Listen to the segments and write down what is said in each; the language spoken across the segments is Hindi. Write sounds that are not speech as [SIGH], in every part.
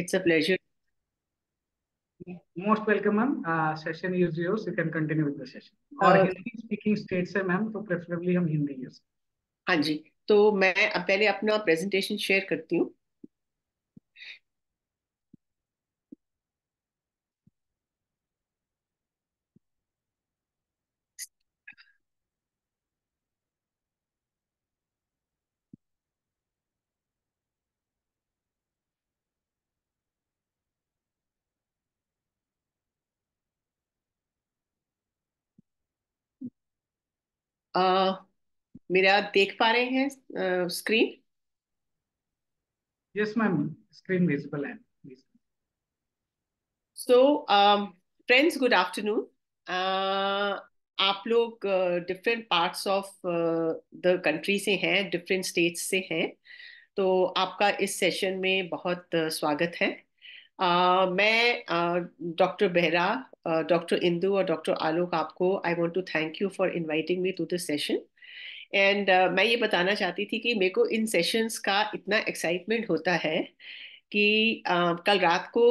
It's a pleasure. Most welcome ma'am session is yours you can continue with the session और हिंदी स्पीकिंग स्टेट्स है मैम तो प्रेफरेबली हम हिंदी यूज हाँ जी तो मैं अब पहले अपना प्रेजेंटेशन शेयर करती हूँ आ, मेरा देख पा रहे हैं screen yes ma'am screen visible है सो फ्रेंड्स गुड आफ्टरनून आप लोग different parts of the country से हैं डिफरेंट स्टेट्स से हैं तो आपका इस सेशन में बहुत स्वागत है uh, मैं doctor uh, Behera doctor Indu और डॉक्टर आलोक आपको I want to thank you for inviting me to this session and मैं ये बताना चाहती थी कि मेरे को इन सेशंस का इतना एक्साइटमेंट होता है कि uh, कल रात को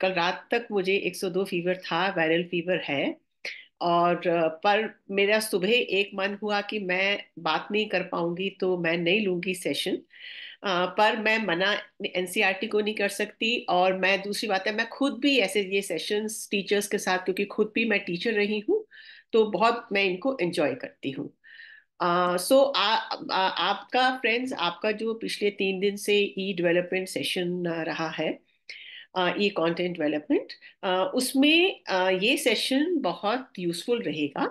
कल रात तक मुझे 102 फीवर था वायरल फीवर है और uh, पर मेरा सुबह एक मन हुआ कि मैं बात नहीं कर पाऊंगी तो मैं नहीं लूंगी सेशन पर मैं मना एनसीईआरटी e को नहीं कर सकती और मैं दूसरी बात है मैं खुद भी ऐसे ये सेशंस टीचर्स के साथ क्योंकि खुद भी मैं टीचर रही हूँ तो बहुत मैं इनको एंजॉय करती हूँ सो uh, so, आपका फ्रेंड्स आपका जो पिछले तीन दिन से ई डेवलपमेंट सेशन रहा है ई कंटेंट डेवलपमेंट उसमें uh, ये सेशन बहुत यूज़फुल रहेगा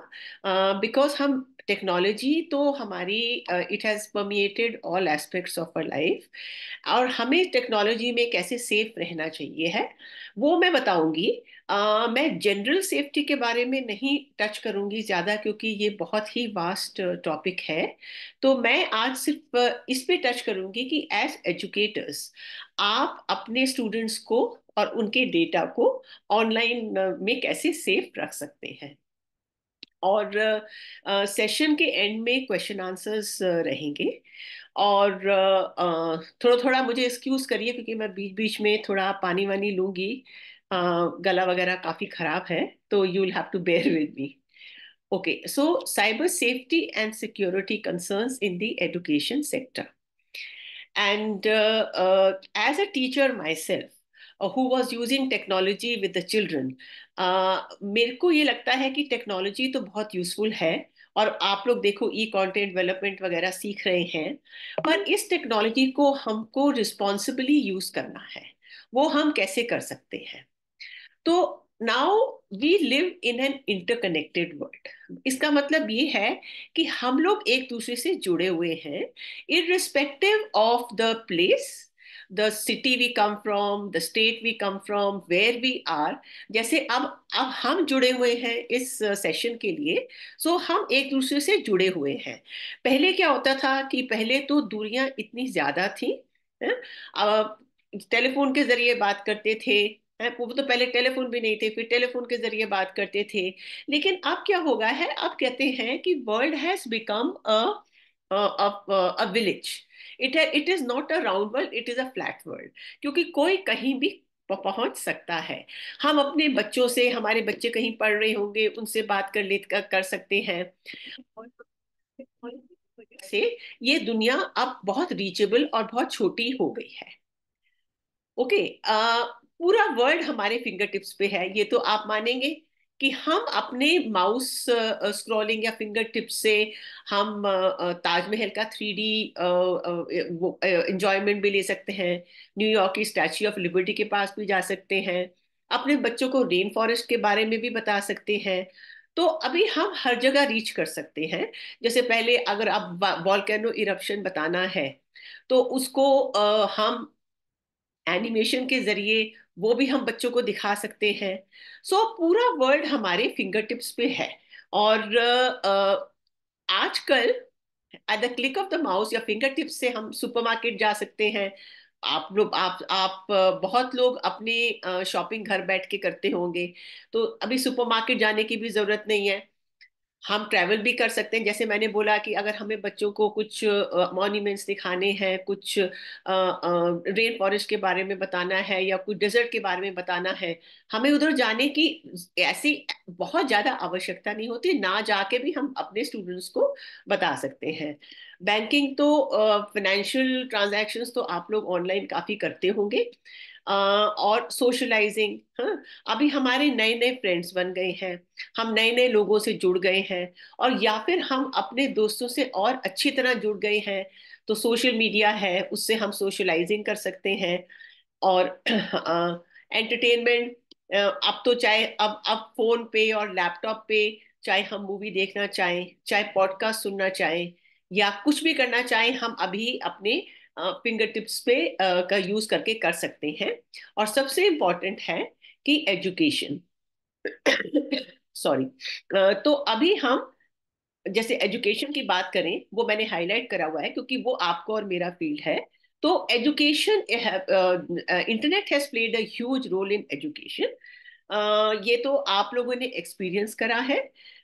बिकॉज uh, हम टेक्नोलॉजी तो हमारी it has permeated all aspects of our life और हमें टेक्नोलॉजी में कैसे सेफ रहना चाहिए है वो मैं बताऊंगी आ, मैं जनरल सेफ्टी के बारे में नहीं टच करूंगी ज़्यादा क्योंकि ये बहुत ही वास्ट टॉपिक है तो मैं आज सिर्फ इस पे टच करूंगी कि एज एजुकेटर्स आप अपने स्टूडेंट्स को और उनके डेटा को ऑनलाइन में कैसे सेफ रख सकते हैं और सेशन के एंड में क्वेश्चन आंसर्स रहेंगे और थोड़ा थोड़ा मुझे एक्सक्यूज़ करिए क्योंकि मैं बीच बीच में थोड़ा पानी वानी लूंगी गला वगैरह काफी खराब है तो you will have to bear with me okay so cyber safety and security concerns in the education sector and as a teacher myself who was using technology with the children मेरे को ये लगता है कि टेक्नोलॉजी तो बहुत यूजफुल है और आप लोग देखो ई कॉन्टेंट डेवलपमेंट वगैरह सीख रहे हैं पर इस टेक्नोलॉजी को हमको रिस्पॉन्सिबली यूज करना है वो हम कैसे कर सकते हैं तो now we live in an interconnected world इसका मतलब ये है कि हम लोग एक दूसरे से जुड़े हुए हैं irrespective of the place the city we come from the state we come from where we are जैसे अब अब हम जुड़े हुए हैं इस सेशन uh, के लिए सो so हम एक दूसरे से जुड़े हुए हैं पहले क्या होता था कि पहले तो दूरियां इतनी ज़्यादा थी टेलीफोन के ज़रिए बात करते थे वो तो पहले टेलीफोन भी नहीं थे फिर टेलीफोन के जरिए बात करते थे लेकिन अब क्या होगा है अब कहते हैं कि world has become a village it है it is not a round world it is a flat world क्योंकि कोई कहीं भी पहुंच सकता है हम अपने बच्चों से हमारे बच्चे कहीं पढ़ रहे होंगे उनसे बात कर ले कर सकते हैं से ये दुनिया अब बहुत रीचेबल और बहुत छोटी हो गई है ओके okay, uh, पूरा वर्ल्ड हमारे फिंगर टिप्स पे है ये तो आप मानेंगे कि हम अपने माउस स्क्रॉलिंग या फिंगर टिप्स से हम ताजमहल का थ्री डी इंजॉयमेंट भी ले सकते हैं न्यूयॉर्क की स्टैच्यू ऑफ लिबर्टी के पास भी जा सकते हैं अपने बच्चों को रेन फॉरेस्ट के बारे में भी बता सकते हैं तो अभी हम हर जगह रीच कर सकते हैं जैसे पहले अगर आप वॉलकैनो इरप्शन बताना है तो उसको आ, हम एनिमेशन के जरिए वो भी हम बच्चों को दिखा सकते हैं सो so, पूरा वर्ल्ड हमारे फिंगर टिप्स पे है और आजकल at the click of the mouse या फिंगर टिप्स से हम सुपरमार्केट जा सकते हैं आप लोग आप आप बहुत लोग अपनी शॉपिंग घर बैठ के करते होंगे तो अभी सुपरमार्केट जाने की भी ज़रूरत नहीं है हम ट्रैवल भी कर सकते हैं जैसे मैंने बोला कि अगर हमें बच्चों को कुछ मॉन्यूमेंट्स दिखाने हैं कुछ रेन फॉरेस्ट के बारे में बताना है या कुछ डेजर्ट के बारे में बताना है हमें उधर जाने की ऐसी बहुत ज़्यादा आवश्यकता नहीं होती ना जाके भी हम अपने स्टूडेंट्स को बता सकते हैं बैंकिंग तो फाइनेंशियल ट्रांजेक्शन तो आप लोग ऑनलाइन काफ़ी करते होंगे और सोशलाइजिंग हाँ। अभी हमारे नए नए फ्रेंड्स बन गए हैं हम नए नए लोगों से जुड़ गए हैं और या फिर हम अपने दोस्तों से और अच्छी तरह जुड़ गए हैं तो सोशल मीडिया है उससे हम सोशलाइजिंग कर सकते हैं और [CLEARS THROAT] एंटरटेनमेंट अब तो चाहे अब अब फोन पे और लैपटॉप पे चाहे हम मूवी देखना चाहें चाहे पॉडकास्ट सुनना चाहें या कुछ भी करना चाहें हम अभी अपने फिंगर टिप्स पे का यूज करके कर सकते हैं और सबसे इम्पोर्टेंट है कि एजुकेशन सॉरी तो अभी हम जैसे एजुकेशन की बात करें वो मैंने हाईलाइट करा हुआ है क्योंकि वो आपको और मेरा फील्ड है तो education internet has played a huge role in education ये तो आप लोगों ने एक्सपीरियंस करा है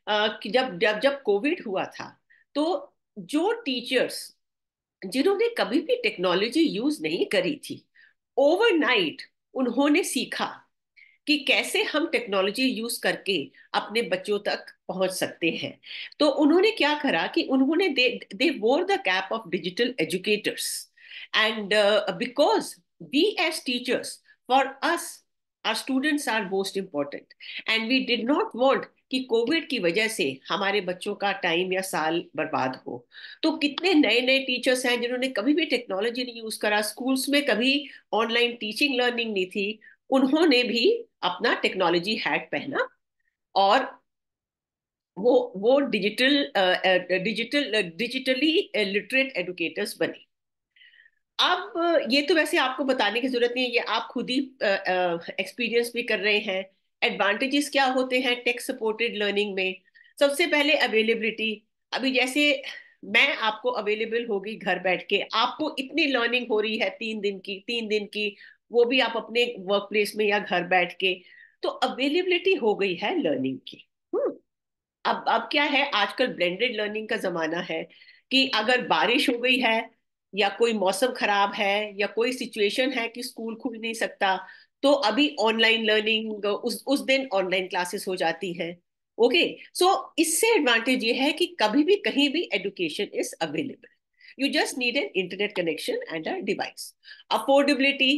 uh, कि जब जब जब कोविड हुआ था तो जो टीचर्स जिन्होंने कभी भी टेक्नोलॉजी यूज नहीं करी थी ओवरनाइट उन्होंने सीखा कि कैसे हम टेक्नोलॉजी यूज करके अपने बच्चों तक पहुंच सकते हैं तो उन्होंने क्या करा कि उन्होंने they they wore the cap of digital educators and because we as teachers for us our students are most important and we did not want कि कोविड की वजह से हमारे बच्चों का टाइम या साल बर्बाद हो तो कितने नए नए टीचर्स हैं जिन्होंने कभी भी टेक्नोलॉजी नहीं यूज करा स्कूल्स में कभी ऑनलाइन टीचिंग लर्निंग नहीं थी उन्होंने भी अपना टेक्नोलॉजी हैट पहना और वो वो digital digital digitally literate educators बने अब ये तो वैसे आपको बताने की जरूरत नहीं है ये आप खुद ही एक्सपीरियंस भी कर रहे हैं एडवांटेजेस क्या होते हैं टेक सपोर्टेड लर्निंग में सबसे पहले अवेलेबिलिटी अभी जैसे मैं आपको अवेलेबल होगी घर बैठ के आपको इतनी लर्निंग हो रही है तीन दिन की तीन दिन की वो भी आप अपने वर्क प्लेस में या घर बैठ के तो अवेलेबिलिटी हो गई है लर्निंग की हम्म। अब अब क्या है आजकल ब्लेंडेड लर्निंग का जमाना है कि अगर बारिश हो गई है या कोई मौसम खराब है या कोई सिचुएशन है कि स्कूल खुल नहीं सकता तो अभी ऑनलाइन लर्निंग उस उस दिन ऑनलाइन क्लासेस हो जाती है ओके सो इससे एडवांटेज ये है कि कभी भी कहीं भी education is available you just need an internet connection and a device affordability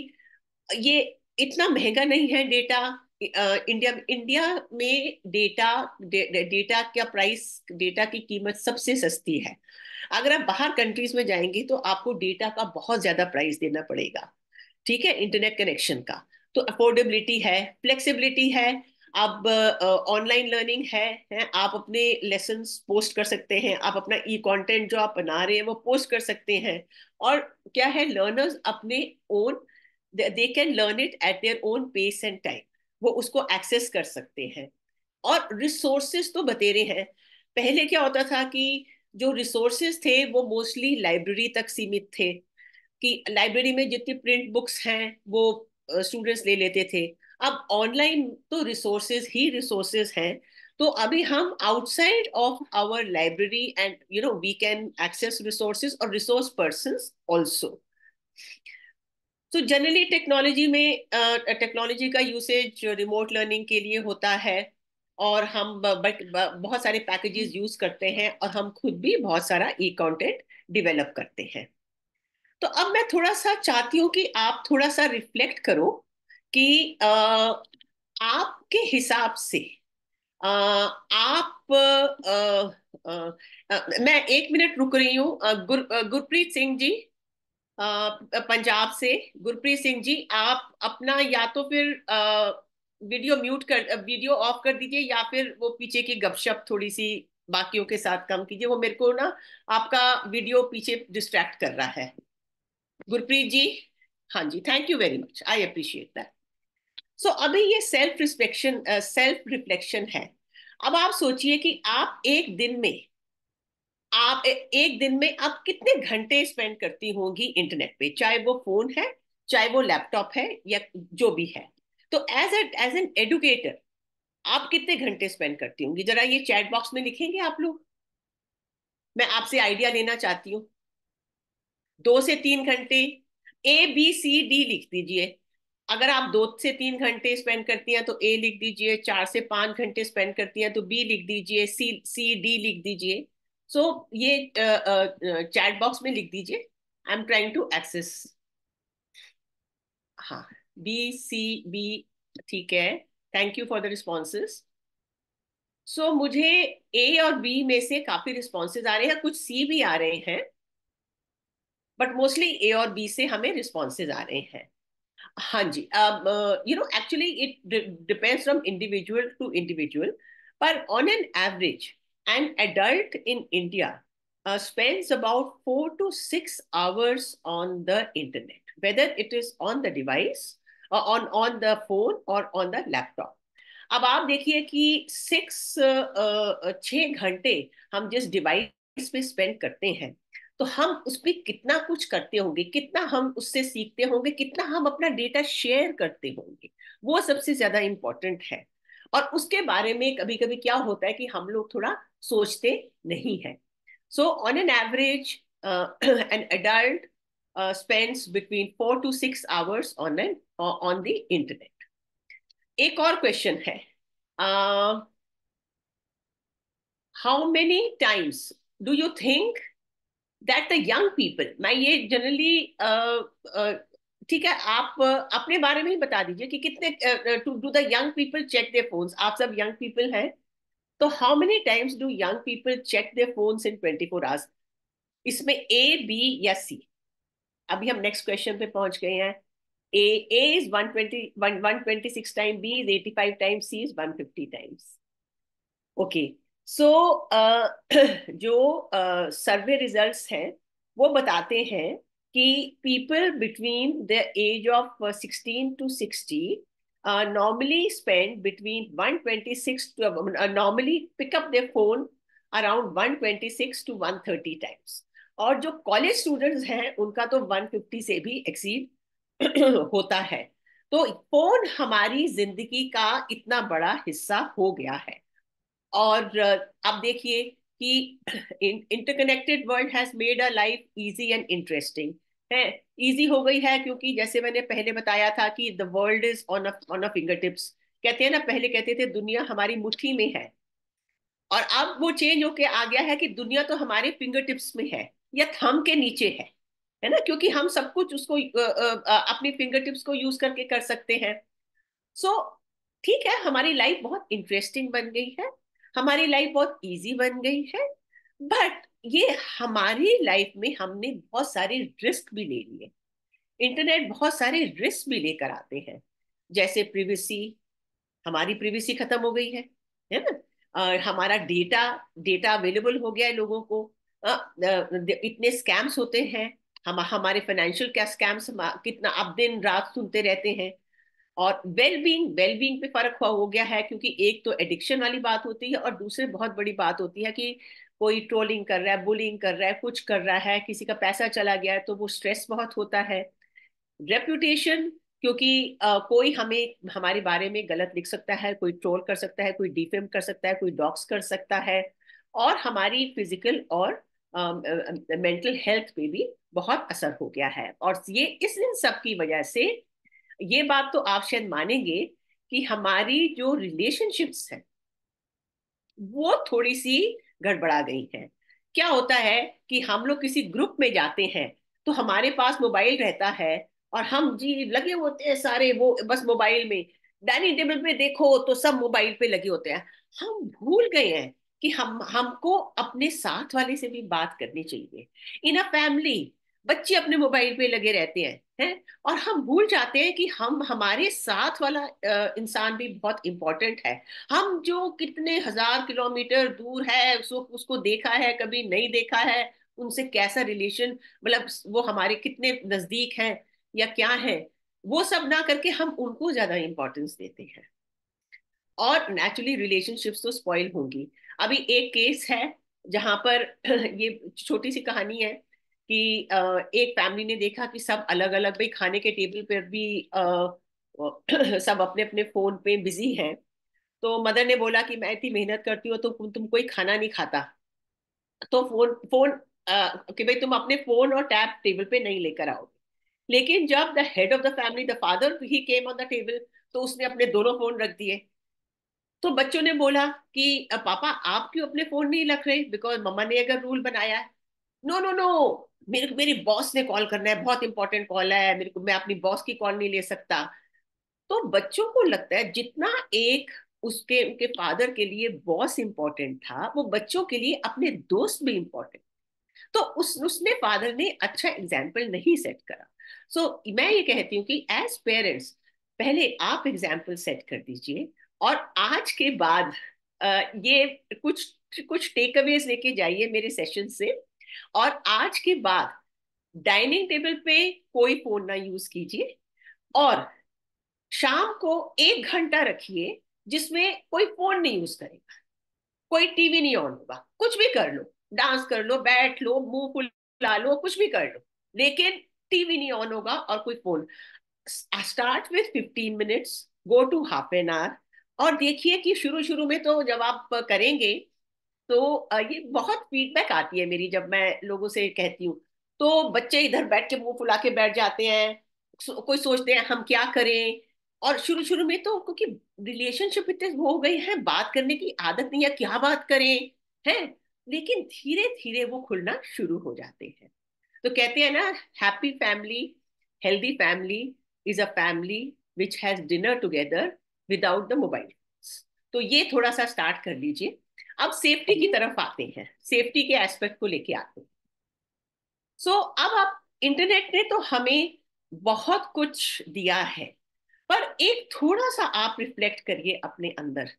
ये इतना महंगा नहीं है डेटा इंडिया इंडिया में डेटा डेटा का प्राइस डेटा की कीमत सबसे सस्ती है अगर आप बाहर कंट्रीज में जाएंगे तो आपको डेटा का बहुत ज्यादा प्राइस देना पड़ेगा ठीक है इंटरनेट कनेक्शन का तो अफोर्डेबिलिटी है फ्लेक्सिबिलिटी है आप ऑनलाइन uh, लर्निंग है, है आप अपने लेसन पोस्ट कर सकते हैं आप अपना ई कंटेंट जो आप बना रहे हैं वो पोस्ट कर सकते हैं और क्या है लर्नर्स अपने own they can learn it at their own pace and time वो उसको एक्सेस कर सकते हैं और रिसोर्सेज तो बतेरे हैं पहले क्या होता था कि जो रिसोर्सेज थे वो मोस्टली लाइब्रेरी तक सीमित थे कि लाइब्रेरी में जितनी प्रिंट बुक्स हैं वो स्टूडेंट्स ले लेते थे अब ऑनलाइन तो रिसोर्सेज ही रिसोर्सेज हैं तो अभी हम outside of our library and you know we can access resources और रिसोर्स पर्सन ऑल्सो तो जनरली टेक्नोलॉजी में टेक्नोलॉजी uh, का यूसेज रिमोट लर्निंग के लिए होता है और हम बट बहुत सारे पैकेजेस यूज करते हैं और हम खुद भी बहुत सारा ई कंटेंट डिवेलप करते हैं तो अब मैं थोड़ा सा चाहती हूँ कि आप थोड़ा सा रिफ्लेक्ट करो कि आ, आपके हिसाब से आ, आप आ, आ, आ, मैं एक मिनट रुक रही हूँ गुर, गुरप्रीत सिंह जी पंजाब से गुरप्रीत सिंह जी आप अपना या तो फिर आ, वीडियो म्यूट कर वीडियो ऑफ कर दीजिए या फिर वो पीछे की गपशप थोड़ी सी बाकियों के साथ कम कीजिए वो मेरे को ना आपका वीडियो पीछे डिस्ट्रैक्ट कर रहा है गुरप्रीत जी हाँ जी thank you very much I appreciate that so अभी ये सेल्फ रिस्पेक्शन सेल्फ रिफ्लेक्शन है अब आप सोचिए कि आप एक दिन में आप ए, एक दिन में आप कितने घंटे स्पेंड करती होंगी इंटरनेट पे चाहे वो फोन है चाहे वो लैपटॉप है या जो भी है तो एज एज एन एडुकेटर आप कितने घंटे स्पेंड करती होंगी जरा ये चैट बॉक्स में लिखेंगे आप लोग मैं आपसे आइडिया लेना चाहती हूँ दो से तीन घंटे ए बी सी डी लिख दीजिए अगर आप दो से तीन घंटे स्पेंड करती हैं तो ए लिख दीजिए चार से पांच घंटे स्पेंड करती हैं तो बी लिख दीजिए सी सी डी लिख दीजिए सो so, ये चैट बॉक्स में लिख दीजिए I am trying to access हाँ बी सी बी ठीक है thank you for the responses so मुझे ए और बी में से काफी रिस्पॉन्सेज आ रहे हैं कुछ सी भी आ रहे हैं बट मोस्टली ए और बी से हमें रिस्पॉन्सेज आ रहे हैं हाँ जी you know actually it depends from individual to individual पर on an average an adult in India spends about four to six hours on the internet whether it is on the device on on the phone और ऑन द लैपटॉप अब आप देखिए कि सिक्स छः घंटे हम जिस डिवाइस पे स्पेंड करते हैं तो हम उस पर कितना कुछ करते होंगे कितना हम उससे सीखते होंगे कितना हम अपना डेटा शेयर करते होंगे वो सबसे ज्यादा इम्पोर्टेंट है और उसके बारे में कभी कभी क्या होता है कि हम लोग थोड़ा सोचते नहीं है so on an average an adult spends between four to six hours on an on the internet एक और क्वेश्चन है how many times do you think that the young people मैं ये जनरली ठीक है आप अपने बारे में ही बता दीजिए कि कितने to do the young people check their phones आप सब यंग पीपल हैं तो how many times do young people check their phones in 24 hours इसमें ए बी या सी अभी हम नेक्स्ट क्वेश्चन पे पहुंच गए हैं ए A is 120 126 times B is 85 times C is 150 times okay so so, uh, [CLEARS THROAT] जो सर्वे uh, रिजल्ट्स हैं वो बताते हैं कि people between the age of sixteen to sixty normally spend between one twenty six normally pick up the phone around one twenty six to one thirty times और जो कॉलेज स्टूडेंट्स हैं उनका तो वन फिफ्टी से भी एक्सीड [CLEARS THROAT] होता है तो फोन हमारी जिंदगी का इतना बड़ा हिस्सा हो गया है और आप देखिए कि interconnected world has made a life easy and interesting है इजी हो गई है क्योंकि जैसे मैंने पहले बताया था कि the world is on on a finger tips कहते हैं ना पहले कहते थे दुनिया हमारी मुट्ठी में है और अब वो चेंज होके आ गया है कि दुनिया तो हमारे फिंगर टिप्स में है या थम के नीचे है है ना क्योंकि हम सब कुछ उसको अपनी फिंगर टिप्स को यूज करके कर सकते हैं सो so, ठीक है हमारी लाइफ बहुत इंटरेस्टिंग बन गई है हमारी लाइफ बहुत इजी बन गई है बट ये हमारी लाइफ में हमने बहुत सारे रिस्क भी ले लिए इंटरनेट बहुत सारे रिस्क भी लेकर आते हैं जैसे प्रिवेसी हमारी प्रिवेसी खत्म हो गई है है ना और हमारा डेटा डेटा अवेलेबल हो गया है लोगों को इतने स्कैम्स होते हैं हम हमारे फाइनेंशियल क्या स्कैम्स कितना आप दिन रात सुनते रहते हैं और वेलबींग वेलबींग पे फर्क हुआ हो गया है क्योंकि एक तो एडिक्शन वाली बात होती है और दूसरे बहुत बड़ी बात होती है कि कोई ट्रोलिंग कर रहा है बुलिंग कर रहा है कुछ कर रहा है किसी का पैसा चला गया है तो वो स्ट्रेस बहुत होता है रेप्यूटेशन क्योंकि आ, कोई हमें हमारे बारे में गलत लिख सकता है कोई ट्रोल कर सकता है कोई डिफेम कर सकता है कोई डॉक्स कर सकता है और हमारी फिजिकल और मेंटल हेल्थ पे भी बहुत असर हो गया है और ये इस इन सब की वजह से ये बात तो आप शायद मानेंगे कि हमारी जो रिलेशनशिप्स है वो थोड़ी सी गड़बड़ा गई है क्या होता है कि हम लोग किसी ग्रुप में जाते हैं तो हमारे पास मोबाइल रहता है और हम जी लगे होते हैं सारे वो बस मोबाइल में डाइनिंग टेबल पे देखो तो सब मोबाइल पे लगे होते हैं हम भूल गए हैं कि हम हमको अपने साथ वाले से भी बात करनी चाहिए इन अ फैमिली बच्चे अपने मोबाइल पे लगे रहते हैं हैं और हम भूल जाते हैं कि हम हमारे साथ वाला इंसान भी बहुत इम्पोर्टेंट है हम जो कितने हजार किलोमीटर दूर है उसको उसको देखा है कभी नहीं देखा है उनसे कैसा रिलेशन मतलब वो हमारे कितने नज़दीक हैं या क्या है वो सब ना करके हम उनको ज़्यादा इम्पोर्टेंस देते हैं और नेचुरली रिलेशनशिप्स तो स्पॉइल होंगी अभी एक केस है जहाँ पर [CLEARS THROAT] ये छोटी सी कहानी है कि एक फैमिली ने देखा कि सब अलग अलग भाई खाने के टेबल पर भी [CLEARS THROAT] सब अपने अपने फोन पे बिजी हैं तो मदर ने बोला कि मैं इतनी मेहनत करती हूँ तो तुम कोई खाना नहीं खाता तो फोन फोन कि भाई तुम अपने फोन और टैब टेबल पे नहीं लेकर आओगे लेकिन जब the head of the family the father ही केम ऑन द टेबल तो उसने अपने दोनों फोन रख दिए तो बच्चों ने बोला कि पापा आप क्यों अपने फोन नहीं रख रहे बिकॉज मम्मा ने अगर रूल बनाया है नो नो नो मेरे मेरे बॉस ने कॉल करना है बहुत इंपॉर्टेंट कॉल है मेरे को मैं अपनी बॉस की कॉल नहीं ले सकता तो बच्चों को लगता है जितना एक उसके उनके फादर के लिए बॉस इंपॉर्टेंट था वो बच्चों के लिए अपने दोस्त भी इंपॉर्टेंट तो उस उसने फादर ने अच्छा एग्जाम्पल नहीं सेट करा सो so, मैं ये कहती हूँ कि एज पेरेंट्स पहले आप एग्जाम्पल सेट कर दीजिए और आज के बाद ये कुछ कुछ टेक अवेज लेके जाइए मेरे सेशन से और आज के बाद डाइनिंग टेबल पे कोई फोन ना यूज कीजिए और शाम को एक घंटा रखिए जिसमें कोई फोन नहीं यूज करेगा कोई टीवी नहीं ऑन होगा कुछ भी कर लो डांस कर लो बैठ लो मुंह फुला लो कुछ भी कर लो लेकिन टीवी नहीं ऑन होगा और कोई phone start with fifteen minutes go to half an hour और देखिए कि शुरू शुरू में तो जब आप करेंगे तो ये बहुत फीडबैक आती है मेरी जब मैं लोगों से कहती हूँ तो बच्चे इधर बैठ के मुंह फुला के बैठ जाते हैं कोई सोचते हैं हम क्या करें और शुरू शुरू में तो क्योंकि रिलेशनशिप इतने हो गई है बात करने की आदत नहीं है क्या बात करें है लेकिन धीरे धीरे वो खुलना शुरू हो जाते हैं तो कहते हैं ना happy family healthy family is a family which has dinner together without the mobile तो ये थोड़ा सा स्टार्ट कर लीजिए अब सेफ्टी की तरफ आते हैं सेफ्टी के एस्पेक्ट को लेके आते हैं सो so, अब आप इंटरनेट ने तो हमें बहुत कुछ दिया है पर एक थोड़ा सा आप रिफ्लेक्ट करिए अपने अंदर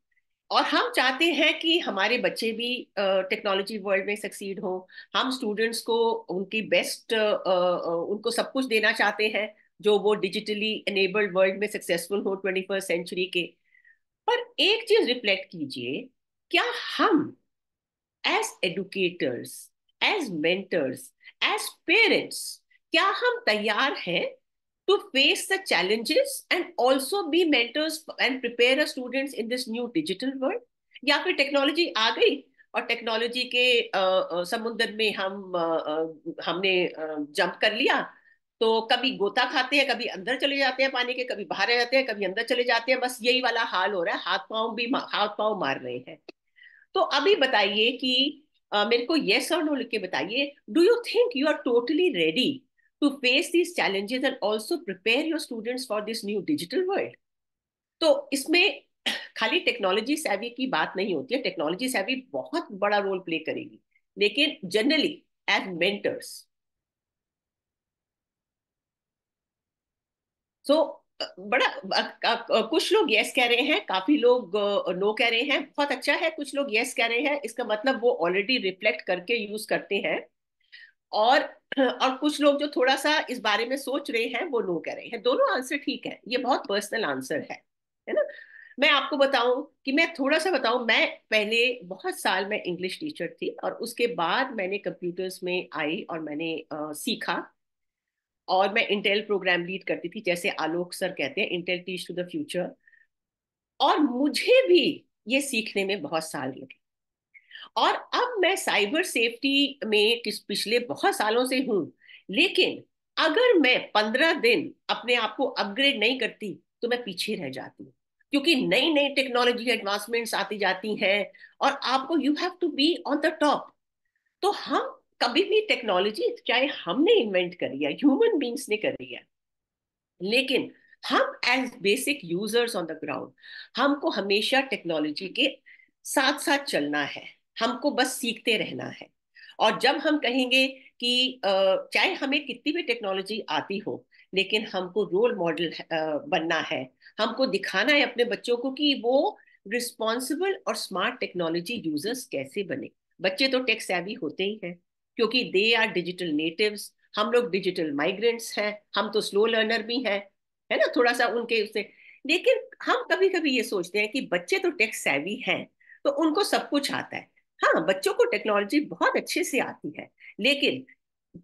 और हम चाहते हैं कि हमारे बच्चे भी टेक्नोलॉजी uh, वर्ल्ड में सक्सीड हो हम स्टूडेंट्स को उनकी बेस्ट uh, uh, उनको सब कुछ देना चाहते हैं जो वो डिजिटली एनेबल्ड वर्ल्ड में सक्सेसफुल हो ट्वेंटी सेंचुरी के पर एक चीज रिफ्लेक्ट कीजिए क्या हम as educators as mentors as parents क्या हम तैयार हैं to face the challenges and also be mentors and prepare our students in this new digital या फिर टेक्नोलॉजी आ गई और टेक्नोलॉजी के समुद्र में हम हमने जंप कर लिया तो कभी गोता खाते हैं कभी अंदर चले जाते हैं पानी के कभी बाहर रह जाते हैं कभी अंदर चले जाते हैं बस यही वाला हाल हो रहा है हाथ पाँव भी हाथ पाँव मार रहे हैं तो अभी बताइए कि uh, मेरे को येस और नो लिख के बताइए do you think you are totally ready to face these challenges and also prepare your students for this new digital world तो इसमें खाली टेक्नोलॉजी सैवी की बात नहीं होती है टेक्नोलॉजी सैवी बहुत बड़ा रोल प्ले करेगी लेकिन जनरली एज मेंटर्स सो बड़ा कुछ लोग यस कह रहे हैं काफी लोग नो कह रहे हैं बहुत अच्छा है कुछ लोग यस कह रहे हैं इसका मतलब वो ऑलरेडी रिफ्लेक्ट करके यूज करते हैं और और कुछ लोग जो थोड़ा सा इस बारे में सोच रहे हैं वो नो कह रहे हैं दोनों आंसर ठीक है ये बहुत पर्सनल आंसर है है ना मैं आपको बताऊं कि मैं थोड़ा सा बताऊं मैं पहले बहुत साल में इंग्लिश टीचर थी और उसके बाद मैंने कंप्यूटर्स में आई और मैंने आ, सीखा और मैं इंटेल प्रोग्राम लीड करती थी जैसे आलोक सर कहते हैं Intel teach to the future और मुझे भी ये सीखने में बहुत साल लगे और अब मैं साइबर सेफ्टी में किस पिछले बहुत सालों से हूं लेकिन अगर मैं पंद्रह दिन अपने आप को अपग्रेड नहीं करती तो मैं पीछे रह जाती हूँ क्योंकि नई नई टेक्नोलॉजी एडवांसमेंट्स आती जाती हैं और आपको you have to be on the top तो हम कभी भी टेक्नोलॉजी चाहे हमने इन्वेंट करी है ह्यूमन बींग्स ने करी है लेकिन हम as basic users on the ground हमको हमेशा टेक्नोलॉजी के साथ साथ चलना है हमको बस सीखते रहना है और जब हम कहेंगे कि चाहे हमें कितनी भी टेक्नोलॉजी आती हो लेकिन हमको रोल मॉडल बनना है हमको दिखाना है अपने बच्चों को कि वो रिस्पॉन्सिबल और स्मार्ट टेक्नोलॉजी यूजर्स कैसे बने बच्चे तो टेक सैवी होते ही हैं क्योंकि दे आर डिजिटल नेटिव्स हम लोग डिजिटल माइग्रेंट्स हैं हम तो स्लो लर्नर भी हैं है ना थोड़ा सा उनके उससे लेकिन हम कभी कभी ये सोचते हैं कि बच्चे तो टेक सैवी हैं तो उनको सब कुछ आता है हाँ बच्चों को टेक्नोलॉजी बहुत अच्छे से आती है लेकिन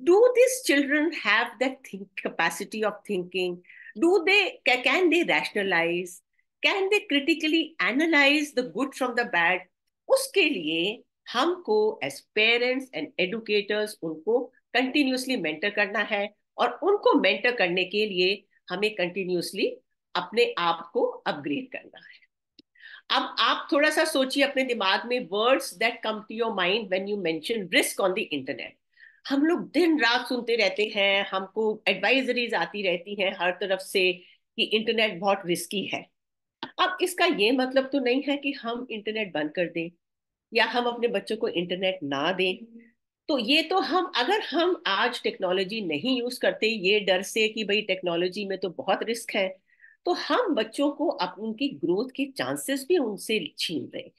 do this children have think think capacity of thinking do they can they rationalise can they critically analyse the good from the bad उसके लिए हमको एज पेरेंट्स एंड एडुकेटर्स उनको कंटिन्यूसली मेंटर करना है और उनको मेंटर करने के लिए हमें कंटिन्यूसली अपने आप को अपग्रेड करना है अब आप थोड़ा सा सोचिए अपने दिमाग में words that come to your mind when you mention risk on the internet हम लोग दिन रात सुनते रहते हैं हमको एडवाइजरीज आती रहती हैं हर तरफ से कि इंटरनेट बहुत रिस्की है अब इसका ये मतलब तो नहीं है कि हम इंटरनेट बंद कर दें या हम अपने बच्चों को इंटरनेट ना दें तो ये तो हम अगर हम आज टेक्नोलॉजी नहीं यूज करते ये डर से कि भाई टेक्नोलॉजी में तो बहुत रिस्क है तो हम बच्चों को अब उनकी ग्रोथ के चांसेस भी उनसे छीन रहे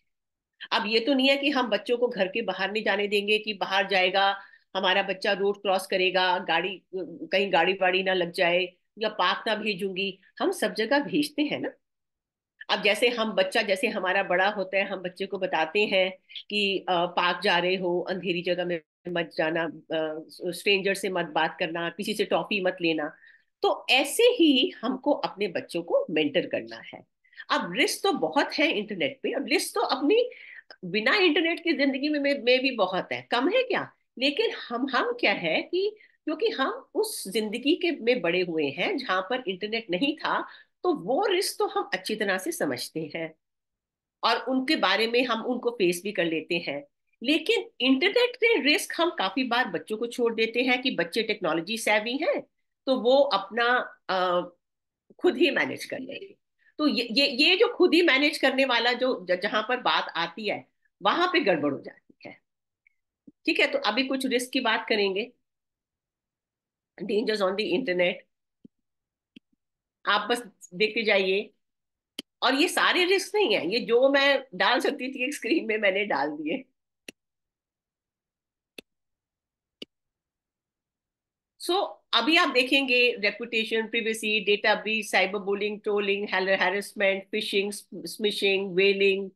अब ये तो नहीं है कि हम बच्चों को घर के बाहर नहीं जाने देंगे कि बाहर जाएगा हमारा बच्चा रोड क्रॉस करेगा गाड़ी कहीं गाड़ी वाड़ी ना लग जाए या पार्क ना भेजूंगी हम सब जगह भेजते हैं ना अब जैसे हम बच्चा जैसे हमारा बड़ा होता है हम बच्चे को बताते हैं कि पार्क जा रहे हो अंधेरी जगह में मत जाना स्ट्रेंजर से मत बात करना किसी से टॉपी मत लेना तो ऐसे ही हमको अपने बच्चों को मेंटर करना है अब रिस्क तो बहुत है इंटरनेट पे अब रिस्क तो अपनी बिना इंटरनेट की जिंदगी में, में, में भी बहुत है कम है क्या लेकिन हम हम क्या है कि क्योंकि हम उस जिंदगी के में बड़े हुए हैं जहां पर इंटरनेट नहीं था तो वो रिस्क तो हम अच्छी तरह से समझते हैं और उनके बारे में हम उनको फेस भी कर लेते हैं लेकिन इंटरनेट के रिस्क हम काफी बार बच्चों को छोड़ देते हैं कि बच्चे टेक्नोलॉजी सेवी हैं तो वो अपना आ, खुद ही मैनेज कर लेंगे तो ये ये ये जो खुद ही मैनेज करने वाला जो जहां पर बात आती है वहां पे गड़बड़ हो जाती है ठीक है तो अभी कुछ रिस्क की बात करेंगे डेंजर्स ऑन द इंटरनेट आप बस देखते जाइए और ये सारे रिस्क नहीं है ये जो मैं डाल सकती थी एक स्क्रीन में मैंने डाल दिए सो so, अभी आप देखेंगे reputation privacy database cyber bullying trolling harassment phishing smishing whaling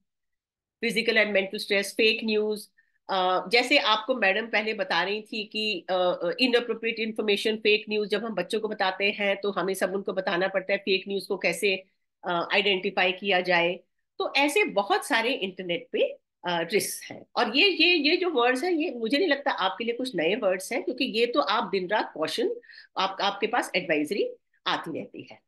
physical and mental stress fake news जैसे आपको मैडम पहले बता रही थी कि inappropriate information fake news जब हम बच्चों को बताते हैं तो हमें सब उनको बताना पड़ता है फेक न्यूज को कैसे आइडेंटिफाई uh, किया जाए तो ऐसे बहुत सारे इंटरनेट पे रिस्क uh, और ये ये ये जो वर्ड्स है ये मुझे नहीं लगता आपके लिए कुछ नए वर्ड्स हैं क्योंकि ये तो आप दिन रात क्वेश्चन आप आपके पास एडवाइजरी आती रहती है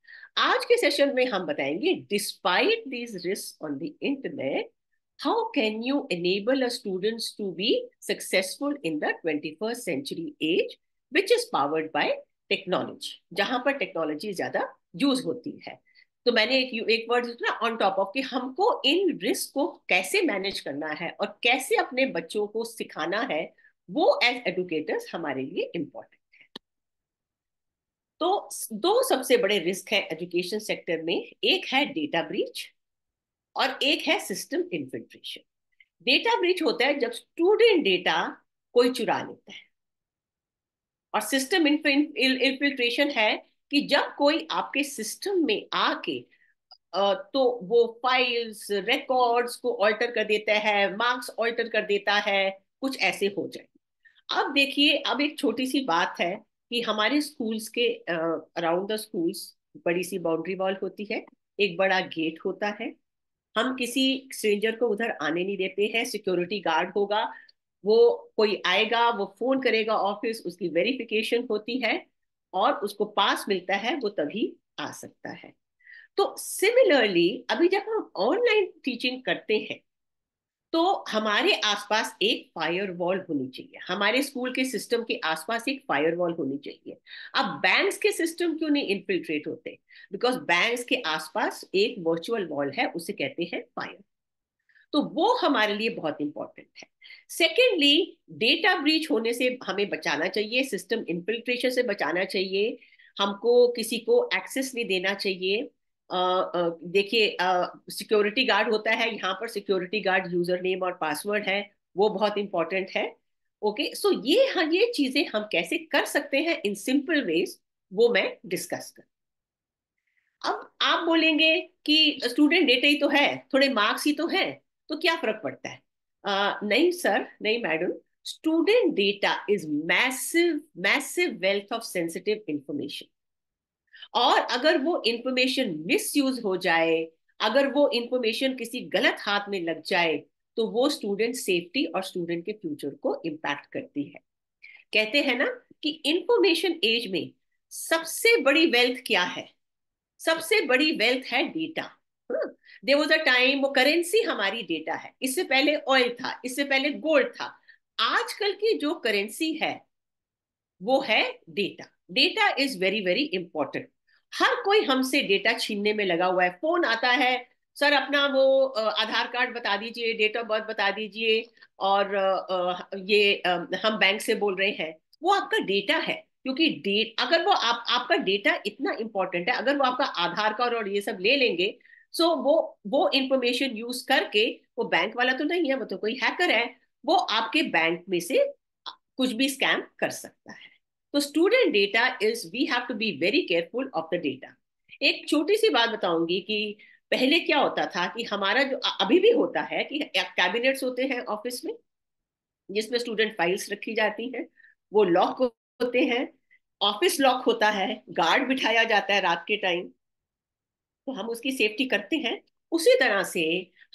आज के सेशन में हम बताएंगे despite this risk on the internet how can you enable a students to be successful in the 21st century age which is powered by technology जहां पर technology ज्यादा यूज होती है तो मैंने एक एक वर्ड ना ऑन टॉप ऑफ कि हमको इन रिस्क को कैसे मैनेज करना है और कैसे अपने बच्चों को सिखाना है वो एज एडुकेटर्स हमारे लिए इम्पोर्टेंट तो दो सबसे बड़े रिस्क हैं एजुकेशन सेक्टर में एक है डेटा ब्रीच और एक है सिस्टम इन्फिल्ट्रेशन डेटा ब्रीच होता है जब स्टूडेंट डेटा कोई चुरा लेता है और सिस्टम इन्फिल्ट्रेशन है कि जब कोई आपके सिस्टम में आके तो वो फाइल्स रिकॉर्ड्स को ऑल्टर कर देता है मार्क्स ऑल्टर कर देता है कुछ ऐसे हो जाए अब देखिए अब एक छोटी सी बात है कि हमारे स्कूल्स के अराउंड द स्कूल्स बड़ी सी बाउंड्री वॉल होती है एक बड़ा गेट होता है हम किसी स्ट्रेंजर को उधर आने नहीं देते हैं सिक्योरिटी गार्ड होगा वो कोई आएगा वो फोन करेगा ऑफिस उसकी वेरिफिकेशन होती है और उसको पास मिलता है वो तभी आ सकता है तो सिमिलरली अभी जब हम ऑनलाइन टीचिंग करते हैं तो हमारे आसपास एक फायर वॉल होनी चाहिए हमारे स्कूल के सिस्टम के आसपास एक फायर वॉल होनी चाहिए अब बैंक्स के सिस्टम क्यों नहीं इन्फिल्ट्रेट होते बिकॉज बैंक्स के आसपास एक वर्चुअल वॉल है उसे कहते हैं फायर तो वो हमारे लिए बहुत इंपॉर्टेंट है सेकेंडली डेटा ब्रीच होने से हमें बचाना चाहिए सिस्टम इन्फिल्ट्रेशन से बचाना चाहिए हमको किसी को एक्सेस नहीं देना चाहिए देखिए सिक्योरिटी गार्ड होता है यहाँ पर सिक्योरिटी गार्ड यूजर नेम और पासवर्ड है वो बहुत इंपॉर्टेंट है ओके okay, सो so ये हाँ ये चीजें हम कैसे कर सकते हैं इन सिंपल वेज वो मैं डिस्कस कर अब आप बोलेंगे कि स्टूडेंट डेटा ही तो है थोड़े मार्क्स ही तो है तो क्या फर्क पड़ता है uh, नहीं सर नहीं madam student data is massive massive wealth of sensitive information और अगर वो इंफॉर्मेशन यूज हो जाए अगर वो इंफॉर्मेशन किसी गलत हाथ में लग जाए तो वो स्टूडेंट सेफ्टी और स्टूडेंट के फ्यूचर को इम्पैक्ट करती है कहते हैं ना कि इंफॉर्मेशन एज में सबसे बड़ी वेल्थ क्या है सबसे बड़ी वेल्थ है data there was a time वो करेंसी हमारी डेटा है इससे पहले ऑयल था इससे पहले गोल्ड था आजकल की जो करेंसी है वो है data data is very very important हर कोई हमसे डेटा छीनने में लगा हुआ है फोन आता है सर अपना वो आधार कार्ड बता दीजिए डेट ऑफ बर्थ बता दीजिए और ये हम बैंक से बोल रहे हैं वो आपका डेटा है क्योंकि डेट अगर वो आप आपका डेटा इतना इंपॉर्टेंट है अगर वो आपका आधार कार्ड और ये सब ले लेंगे सो वो वो इंफॉर्मेशन यूज करके वो बैंक वाला तो नहीं है वो तो कोई हैकर है वो आपके बैंक में से कुछ भी स्कैम कर सकता है तो student data is we have to be very careful of the data एक छोटी सी बात बताऊंगी कि पहले क्या होता था कि हमारा जो अभी भी होता है कि कैबिनेट्स होते हैं ऑफिस में जिसमें स्टूडेंट फाइल्स रखी जाती हैं वो लॉक होते हैं ऑफिस लॉक होता है गार्ड बिठाया जाता है रात के टाइम तो हम उसकी सेफ्टी करते हैं उसी तरह से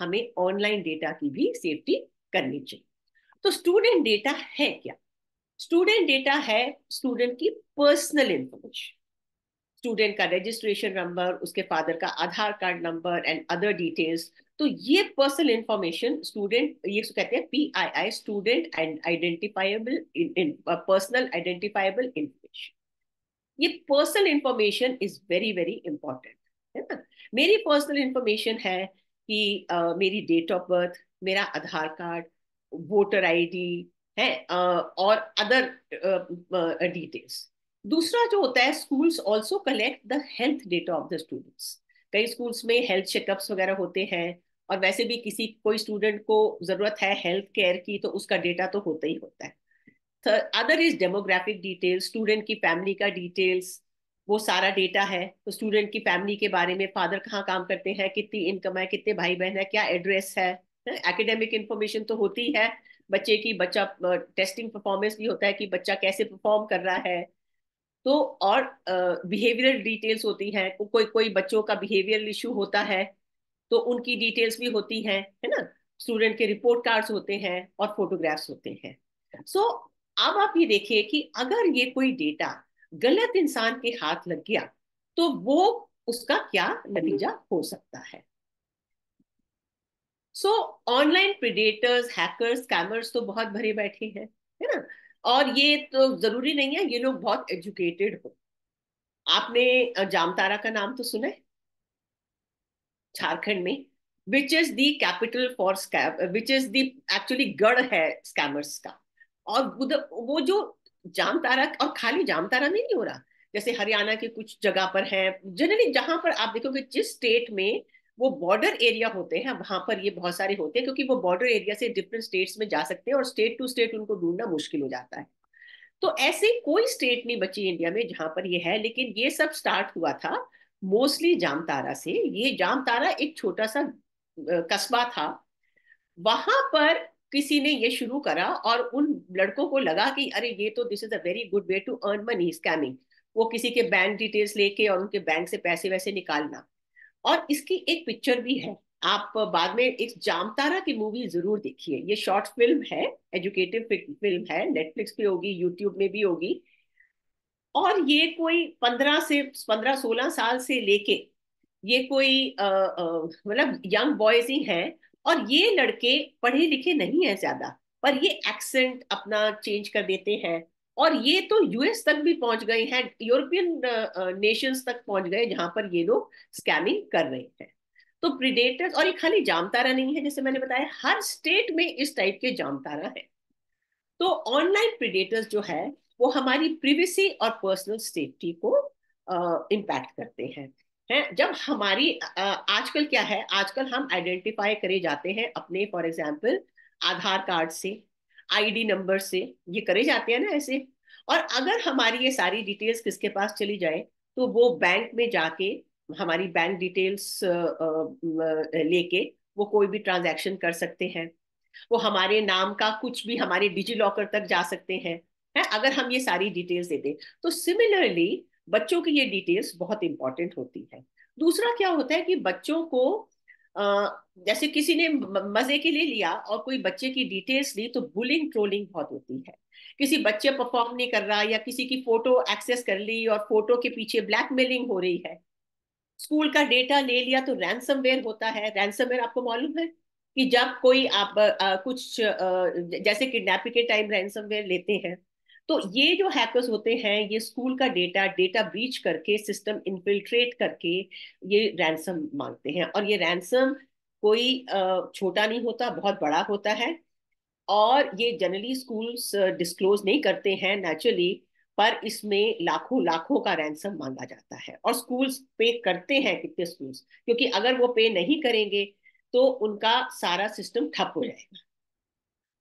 हमें ऑनलाइन डेटा की भी सेफ्टी करनी चाहिए तो स्टूडेंट डेटा है क्या स्टूडेंट डेटा है स्टूडेंट की पर्सनल इंफॉर्मेशन स्टूडेंट का रजिस्ट्रेशन नंबर उसके फादर का Aadhaar card number and other details तो ये पर्सनल इंफॉर्मेशन स्टूडेंट ये कहते हैं P I I student and identifiable personal identifiable information ये personal information is very very important है ना मेरी पर्सनल इंफॉर्मेशन है कि uh, मेरी डेट ऑफ बर्थ मेरा आधार कार्ड वोटर आईडी है और अदर डिटेल्स दूसरा जो होता है schools also collect the health data of the students कई स्कूल्स में हेल्थ चेकअप्स वगैरह होते हैं और वैसे भी किसी कोई स्टूडेंट को जरूरत है हेल्थ केयर की तो उसका डेटा तो होता ही होता है other is demographic details student की फैमिली का डिटेल्स वो सारा डेटा है तो स्टूडेंट की फैमिली के बारे में फादर कहाँ काम करते हैं कितनी इनकम है कितने भाई बहन है क्या एड्रेस है एकेडमिक इन्फॉर्मेशन तो होती है बच्चे की बच्चा टेस्टिंग परफॉर्मेंस भी होता है कि बच्चा कैसे परफॉर्म कर रहा है तो और बिहेवियरल डिटेल्स होती हैं को, कोई कोई बच्चों का बिहेवियरल इशू होता है तो उनकी डिटेल्स भी होती हैं है ना स्टूडेंट के रिपोर्ट कार्ड्स होते हैं और फोटोग्राफ्स होते हैं सो so, अब आप ये देखिए कि अगर ये कोई डेटा गलत इंसान के हाथ लग गया तो वो उसका क्या नतीजा हो सकता है so online predators hackers scammers तो बहुत भरे बैठे हैं है ना और ये तो जरूरी नहीं है ये लोग बहुत एजुकेटेड हो आपने जामतारा का नाम तो सुना है झारखंड में which is the capital for scam which is the actually गढ़ है स्कैमर्स का और वो जो जामतारा और खाली जामतारा में नहीं हो रहा जैसे हरियाणा के कुछ जगह पर है जनरली जहां पर आप देखोगे जिस स्टेट में वो बॉर्डर एरिया होते हैं वहां पर ये बहुत सारे होते हैं क्योंकि वो बॉर्डर एरिया से डिफरेंट स्टेट्स में जा सकते हैं और स्टेट टू स्टेट उनको ढूंढना मुश्किल हो जाता है तो ऐसे कोई स्टेट नहीं बची इंडिया में जहां पर ये है लेकिन ये सब स्टार्ट हुआ था मोस्टली जामतारा से ये जामतारा एक छोटा सा कस्बा था वहां पर किसी ने ये शुरू करा और उन लड़कों को लगा कि अरे ये तो this is a very good way to earn money scamming वो किसी के बैंक डिटेल्स लेके और उनके बैंक से पैसे वैसे निकालना और इसकी एक पिक्चर भी है आप बाद में एक जामतारा की मूवी जरूर देखिए ये शॉर्ट फिल्म है एजुकेटिव फिल्म है नेटफ्लिक्स पे होगी यूट्यूब में भी होगी और ये कोई पंद्रह से पंद्रह सोलह साल से लेके ये कोई मतलब यंग बॉयज ही हैं और ये लड़के पढ़े लिखे नहीं हैं ज्यादा पर ये एक्सेंट अपना चेंज कर देते हैं और ये तो यूएस तक भी पहुंच गए हैं यूरोपियन नेशंस तक पहुंच गए जहां पर ये लोग स्कैमिंग कर रहे हैं तो प्रिडेटर्स और ये खाली जामतारा नहीं है जैसे मैंने बताया हर स्टेट में इस टाइप के जामतारा है तो ऑनलाइन प्रिडेटर्स जो है वो हमारी प्रिवेसी और पर्सनल सेफ्टी को इम्पैक्ट करते हैं हैं जब हमारी आजकल क्या है आजकल हम आइडेंटिफाई करे जाते हैं अपने फॉर एग्जाम्पल आधार कार्ड से आईडी नंबर से ये करे जाते हैं ना ऐसे और अगर हमारी ये सारी डिटेल्स किसके पास चली जाए तो वो बैंक में जाके हमारी बैंक डिटेल्स लेके वो कोई भी ट्रांजैक्शन कर सकते हैं वो हमारे नाम का कुछ भी हमारे डिजी लॉकर तक जा सकते हैं है अगर हम ये सारी डिटेल्स दे दें तो सिमिलरली बच्चों की ये डिटेल्स बहुत इंपॉर्टेंट होती है दूसरा क्या होता है कि बच्चों को जैसे किसी ने मजे के लिए लिया और कोई बच्चे की डिटेल्स ली तो बुलिंग ट्रोलिंग बहुत होती है किसी बच्चे परफॉर्म नहीं कर रहा या किसी की फोटो एक्सेस कर ली और फोटो के पीछे ब्लैकमेलिंग हो रही है स्कूल का डेटा ले लिया तो रैंसमवेयर होता है रैंसमवेयर आपको मालूम है कि जब कोई आप आ, कुछ आ, जैसे किडनैपिंग के टाइम रैंसमवेयर लेते हैं तो ये जो हैकर्स होते हैं ये स्कूल का डेटा डेटा ब्रीच करके सिस्टम इनफिल्ट्रेट करके ये रैंसम मांगते हैं और ये रैंसम कोई छोटा नहीं होता बहुत बड़ा होता है और ये जनरली स्कूल्स डिस्क्लोज नहीं करते हैं नेचुरली पर इसमें लाखों लाखों का रैंसम मांगा जाता है और स्कूल्स पे करते हैं कितने स्कूल्स क्योंकि अगर वो पे नहीं करेंगे तो उनका सारा सिस्टम ठप हो जाएगा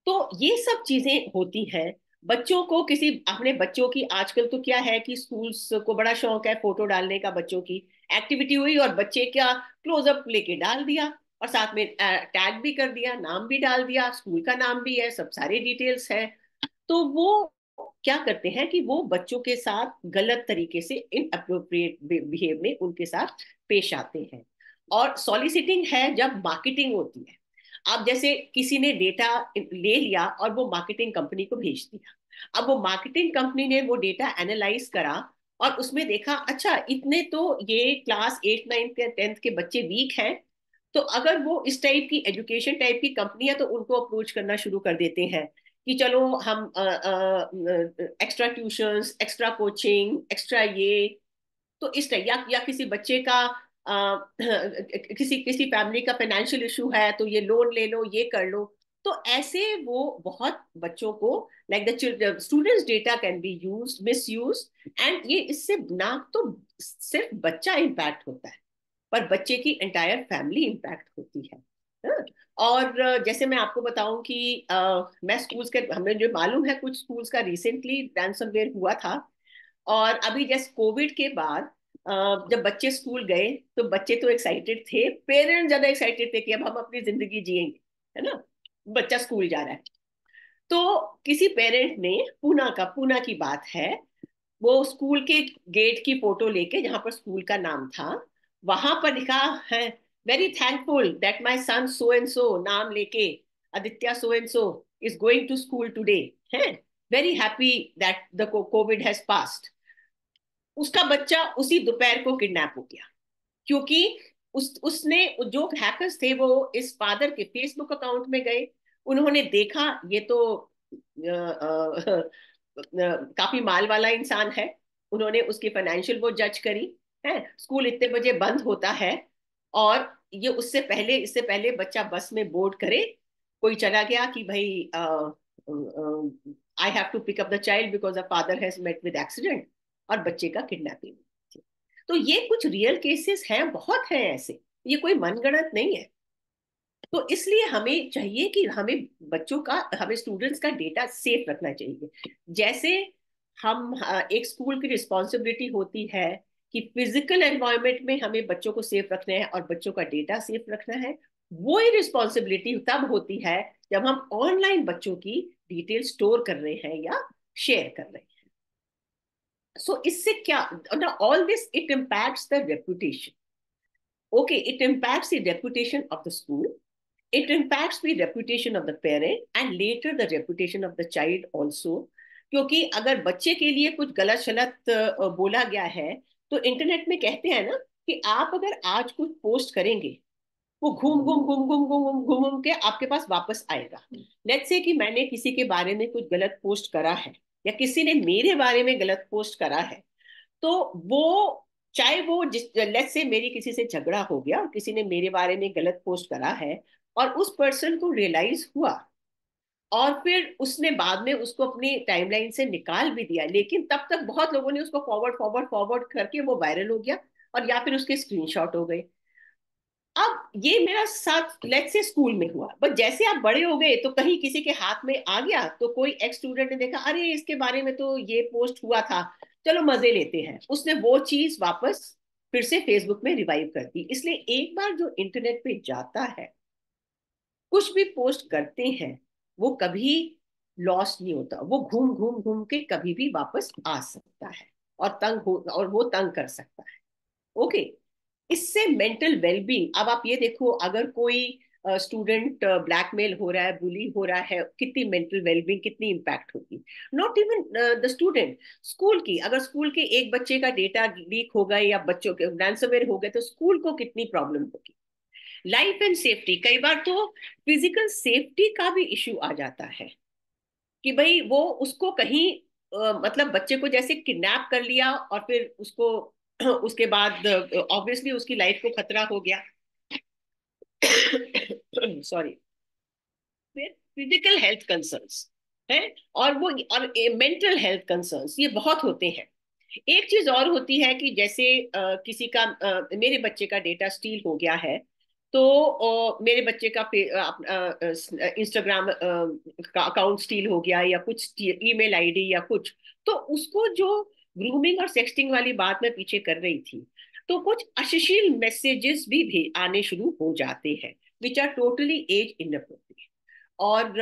तो ये सब चीजें होती हैं बच्चों को किसी अपने बच्चों की आजकल तो क्या है कि स्कूल्स को बड़ा शौक है फोटो डालने का बच्चों की एक्टिविटी हुई और बच्चे का क्लोजअप लेके डाल दिया और साथ में टैग भी कर दिया नाम भी डाल दिया स्कूल का नाम भी है सब सारे डिटेल्स है तो वो क्या करते हैं कि वो बच्चों के साथ गलत तरीके से इन अप्रोप्रिएट बिहेव में उनके साथ पेश आते हैं और सॉलिसिटिंग है जब मार्केटिंग होती है आप जैसे किसी ने डेटा ले लिया और वो मार्केटिंग कंपनी को भेज दिया अब वो मार्केटिंग कंपनी ने वो डेटा एनालाइज करा और उसमें देखा अच्छा इतने तो ये क्लास एट नाइन्थ या टेंथ के बच्चे वीक हैं तो अगर वो इस टाइप की एजुकेशन टाइप की कंपनी है तो उनको अप्रोच करना शुरू कर देते हैं कि चलो हम extra tuitions extra coaching extra ये तो इस टाइप या, या किसी बच्चे का [CLEARS THROAT] किसी किसी फैमिली का फाइनेंशियल इशू है तो ये लोन ले लो ये कर लो तो ऐसे वो बहुत बच्चों को like the students data can be use misuse and ये इससे ना तो सिर्फ बच्चा इम्पैक्ट होता है पर बच्चे की एंटायर फैमिली इम्पैक्ट होती है हाँ, और जैसे मैं आपको बताऊं कि आ, मैं स्कूल्स के हमें जो मालूम है कुछ स्कूल्स का रिसेंटली रैंसमवेयर हुआ था और अभी जैसे कोविड के बाद जब बच्चे स्कूल गए तो बच्चे तो एक्साइटेड थे पेरेंट ज्यादा एक्साइटेड थे कि अब हम अपनी जिंदगी जिएंगे है ना बच्चा स्कूल जा रहा है तो किसी पेरेंट ने पूना का पूना की बात है वो स्कूल के गेट की फोटो लेके जहाँ पर स्कूल का नाम था वहां पर लिखा है very thankful that my son so and so नाम लेके Aditya so and so is going to school today है very happy that the Covid has passed उसका बच्चा उसी दोपहर को किडनैप हो गया क्योंकि उस उसने जो हैकर्स थे वो इस फादर के फेसबुक अकाउंट में गए उन्होंने देखा ये तो आ, आ, आ, काफी माल वाला इंसान है उन्होंने उसकी फाइनेंशियल वो जज करी है स्कूल इतने बजे बंद होता है और ये उससे पहले इससे पहले बच्चा बस में बोर्ड करे कोई चला गया कि भाई I have to pick up the child because a father has met with accident और बच्चे का किडनैपिंग तो ये कुछ रियल केसेस हैं बहुत हैं ऐसे ये कोई मनगणत नहीं है तो इसलिए हमें चाहिए कि हमें बच्चों का हमें स्टूडेंट्स का डेटा सेफ रखना चाहिए जैसे हम एक स्कूल की रिस्पॉन्सिबिलिटी होती है कि फिजिकल एनवायरमेंट में हमें बच्चों को सेफ रखना है और बच्चों का डेटा सेफ रखना है वो ही रिस्पॉन्सिबिलिटी तब होती है जब हम ऑनलाइन बच्चों की डिटेल स्टोर कर रहे हैं या शेयर कर रहे हैं so इससे क्या now all this it impacts the reputation okay it impacts the reputation of the school it impacts the reputation of the parent and later the reputation of the child also क्योंकि अगर बच्चे के लिए कुछ गलत शलत बोला गया है तो इंटरनेट में कहते हैं ना कि आप अगर आज कुछ पोस्ट करेंगे वो घूम घूम घूम घूम घूम घूम घूम घूम के आपके पास वापस आएगा लेट्स से कि मैंने किसी के बारे में कुछ गलत पोस्ट करा है या किसी ने मेरे बारे में गलत पोस्ट करा है तो वो चाहे वो लेट से मेरी किसी से झगड़ा हो गया और किसी ने मेरे बारे में गलत पोस्ट करा है और उस पर्सन को रियलाइज हुआ और फिर उसने बाद में उसको अपनी टाइमलाइन से निकाल भी दिया लेकिन तब तक बहुत लोगों ने उसको फॉरवर्ड फॉरवर्ड फॉरवर्ड करके वो वायरल हो गया और या फिर उसके स्क्रीनशॉट हो गए अब ये मेरा साथ लेट से स्कूल में हुआ बट जैसे आप बड़े हो गए तो कहीं किसी के हाथ में आ गया तो कोई एक्स स्टूडेंट ने देखा अरे इसके बारे में तो ये पोस्ट हुआ था चलो मजे लेते हैं उसने वो चीज वापस फिर से फेसबुक में रिवाइव कर दी इसलिए एक बार जो इंटरनेट पे जाता है कुछ भी पोस्ट करते हैं वो कभी लॉस नहीं होता वो घूम घूम घूम के कभी भी वापस आ सकता है और तंग हो और वो तंग कर सकता है ओके इससे मेंटल वेलबींग अब आप ये देखो अगर कोई स्टूडेंट uh, ब्लैकमेल uh, हो रहा है बुली हो रहा है कितनी मेंटल वेलबींग कितनी इम्पैक्ट होगी not even the student school की अगर स्कूल के एक बच्चे का डेटा लीक हो गए या बच्चों के डांसवेयर हो गए तो स्कूल को कितनी प्रॉब्लम होगी लाइफ एंड सेफ्टी कई बार तो फिजिकल सेफ्टी का भी इश्यू आ जाता है कि भाई वो उसको कहीं Uh, मतलब बच्चे को जैसे किडनैप कर लिया और फिर उसको [CLEARS THROAT] उसके बाद ऑब्वियसली उसकी लाइफ को खतरा हो गया सॉरी फिर फिजिकल हेल्थ कंसर्न्स है और वो और मेंटल हेल्थ कंसर्न्स ये बहुत होते हैं एक चीज और होती है कि जैसे आ, किसी का आ, मेरे बच्चे का डेटा स्टील हो गया है तो ओ, मेरे बच्चे का इंस्टाग्राम अकाउंट स्टील हो गया या कुछ ईमेल आईडी या कुछ तो उसको जो ग्रूमिंग और सेक्सटिंग वाली बात मैं पीछे कर रही थी तो कुछ अशील मैसेजेस भी, भी आने शुरू हो जाते हैं which are totally as in और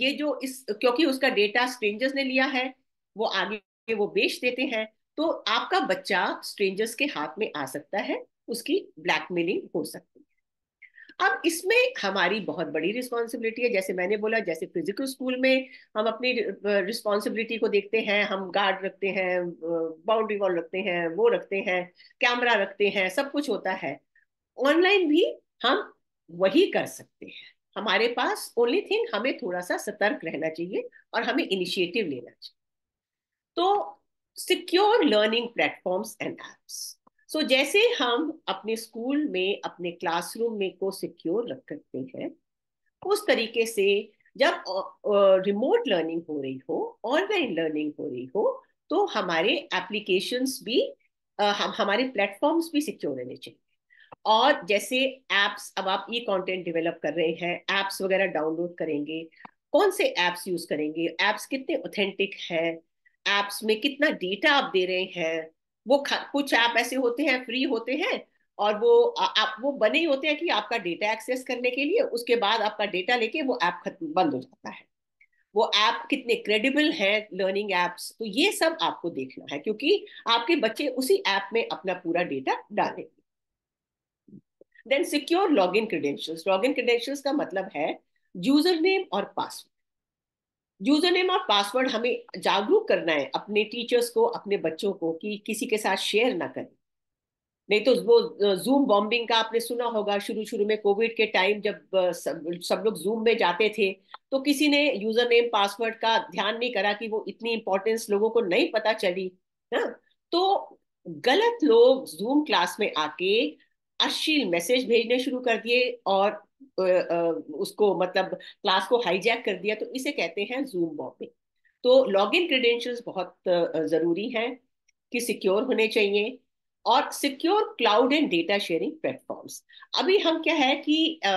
ये जो इस क्योंकि उसका डेटा स्ट्रेंजर्स ने लिया है वो आगे वो बेच देते हैं तो आपका बच्चा स्ट्रेंजर्स के हाथ में आ सकता है उसकी ब्लैकमेलिंग हो सकती है अब इसमें हमारी बहुत बड़ी रिस्पॉन्सिबिलिटी है जैसे मैंने बोला जैसे फिजिकल स्कूल में हम अपनी रिस्पॉन्सिबिलिटी को देखते हैं हम गार्ड रखते हैं बाउंड्री वॉल रखते हैं वो रखते हैं कैमरा रखते हैं सब कुछ होता है ऑनलाइन भी हम वही कर सकते हैं हमारे पास ओनली थिंग हमें थोड़ा सा सतर्क रहना चाहिए और हमें इनिशिएटिव लेना चाहिए तो secure learning platforms and apps so so, जैसे हम अपने स्कूल में अपने क्लासरूम में को सिक्योर रख सकते हैं उस तरीके से जब रिमोट लर्निंग हो रही हो ऑनलाइन लर्निंग हो रही हो तो हमारे एप्लीकेशंस भी हम हमारे प्लेटफॉर्म्स भी सिक्योर रहने चाहिए और जैसे एप्स अब आप ई कंटेंट डेवलप कर रहे हैं एप्स वगैरह डाउनलोड करेंगे कौन से एप्स यूज करेंगे एप्स कितने ऑथेंटिक हैं एप्स में कितना डेटा आप दे रहे हैं वो कुछ ऐप ऐसे होते हैं फ्री होते हैं और वो आप वो बने ही होते हैं कि आपका डेटा एक्सेस करने के लिए उसके बाद आपका डेटा लेके वो ऐप खत्म बंद हो जाता है वो ऐप कितने क्रेडिबल है लर्निंग एप्स तो ये सब आपको देखना है क्योंकि आपके बच्चे उसी ऐप में अपना पूरा डेटा डालेंगे then secure log in credential log in credentials का मतलब है यूजर नेम और पासवर्ड यूजर नेम और पासवर्ड हमें जागरूक करना है अपने टीचर्स को अपने बच्चों को कि किसी के साथ शेयर ना करें नहीं तो वो जूम बॉम्बिंग का आपने सुना होगा शुरू शुरू में कोविड के टाइम जब सब, सब लोग जूम में जाते थे तो किसी ने यूजर नेम पासवर्ड का ध्यान नहीं करा कि वो इतनी इंपॉर्टेंस लोगों को नहीं पता चली ना हाँ? तो गलत लोग जूम क्लास में आके अश्लील मैसेज भेजने शुरू कर दिए और उसको मतलब क्लास को हाईजैक कर दिया तो इसे कहते हैं जूम बॉम्बिंग तो लॉगिन क्रेडेंशियल्स बहुत ज़रूरी हैं कि सिक्योर होने चाहिए और secure cloud and data sharing platforms अभी हम क्या है कि आ,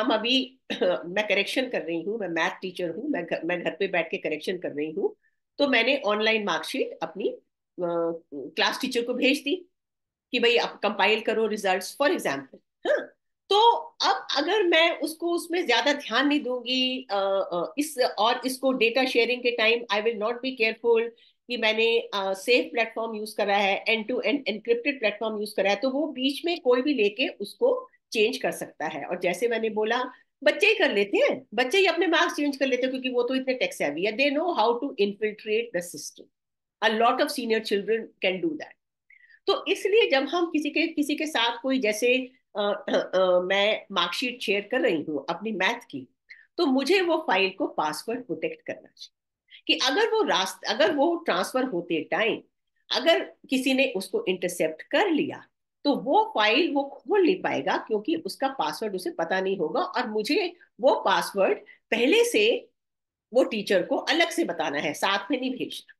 हम अभी [CLEARS THROAT] मैं करेक्शन कर रही हूँ मैं मैथ टीचर हूँ मैं घर मैं घर पे बैठ के करेक्शन कर रही हूँ तो मैंने ऑनलाइन मार्कशीट अपनी आ, क्लास टीचर को भेज दी कि भाई आप कंपाइल करो रिजल्ट फॉर एग्जाम्पल हाँ तो अब अगर मैं उसको उसमें ज्यादा ध्यान नहीं दूंगी इस और इसको डेटा शेयरिंग के time I will not be careful कि मैंने सेफ प्लेटफॉर्म यूज करा है end to end encrypted platform use करा है तो वो बीच में कोई भी लेके उसको चेंज कर सकता है और जैसे मैंने बोला बच्चे ही कर लेते हैं बच्चे ही अपने मार्क्स चेंज कर लेते हैं क्योंकि वो तो इतने टेक्स है they know how to infiltrate the system a lot of senior children can do that तो इसलिए जब हम किसी के किसी के साथ कोई जैसे आ, आ, आ, मैं मार्कशीट शेयर कर रही हूँ अपनी मैथ की तो मुझे वो फाइल को पासवर्ड प्रोटेक्ट करना चाहिए कि अगर वो रास्ते अगर वो ट्रांसफर होते टाइम अगर किसी ने उसको इंटरसेप्ट कर लिया तो वो फाइल वो खोल नहीं पाएगा क्योंकि उसका पासवर्ड उसे पता नहीं होगा और मुझे वो पासवर्ड पहले से वो टीचर को अलग से बताना है साथ में नहीं भेजना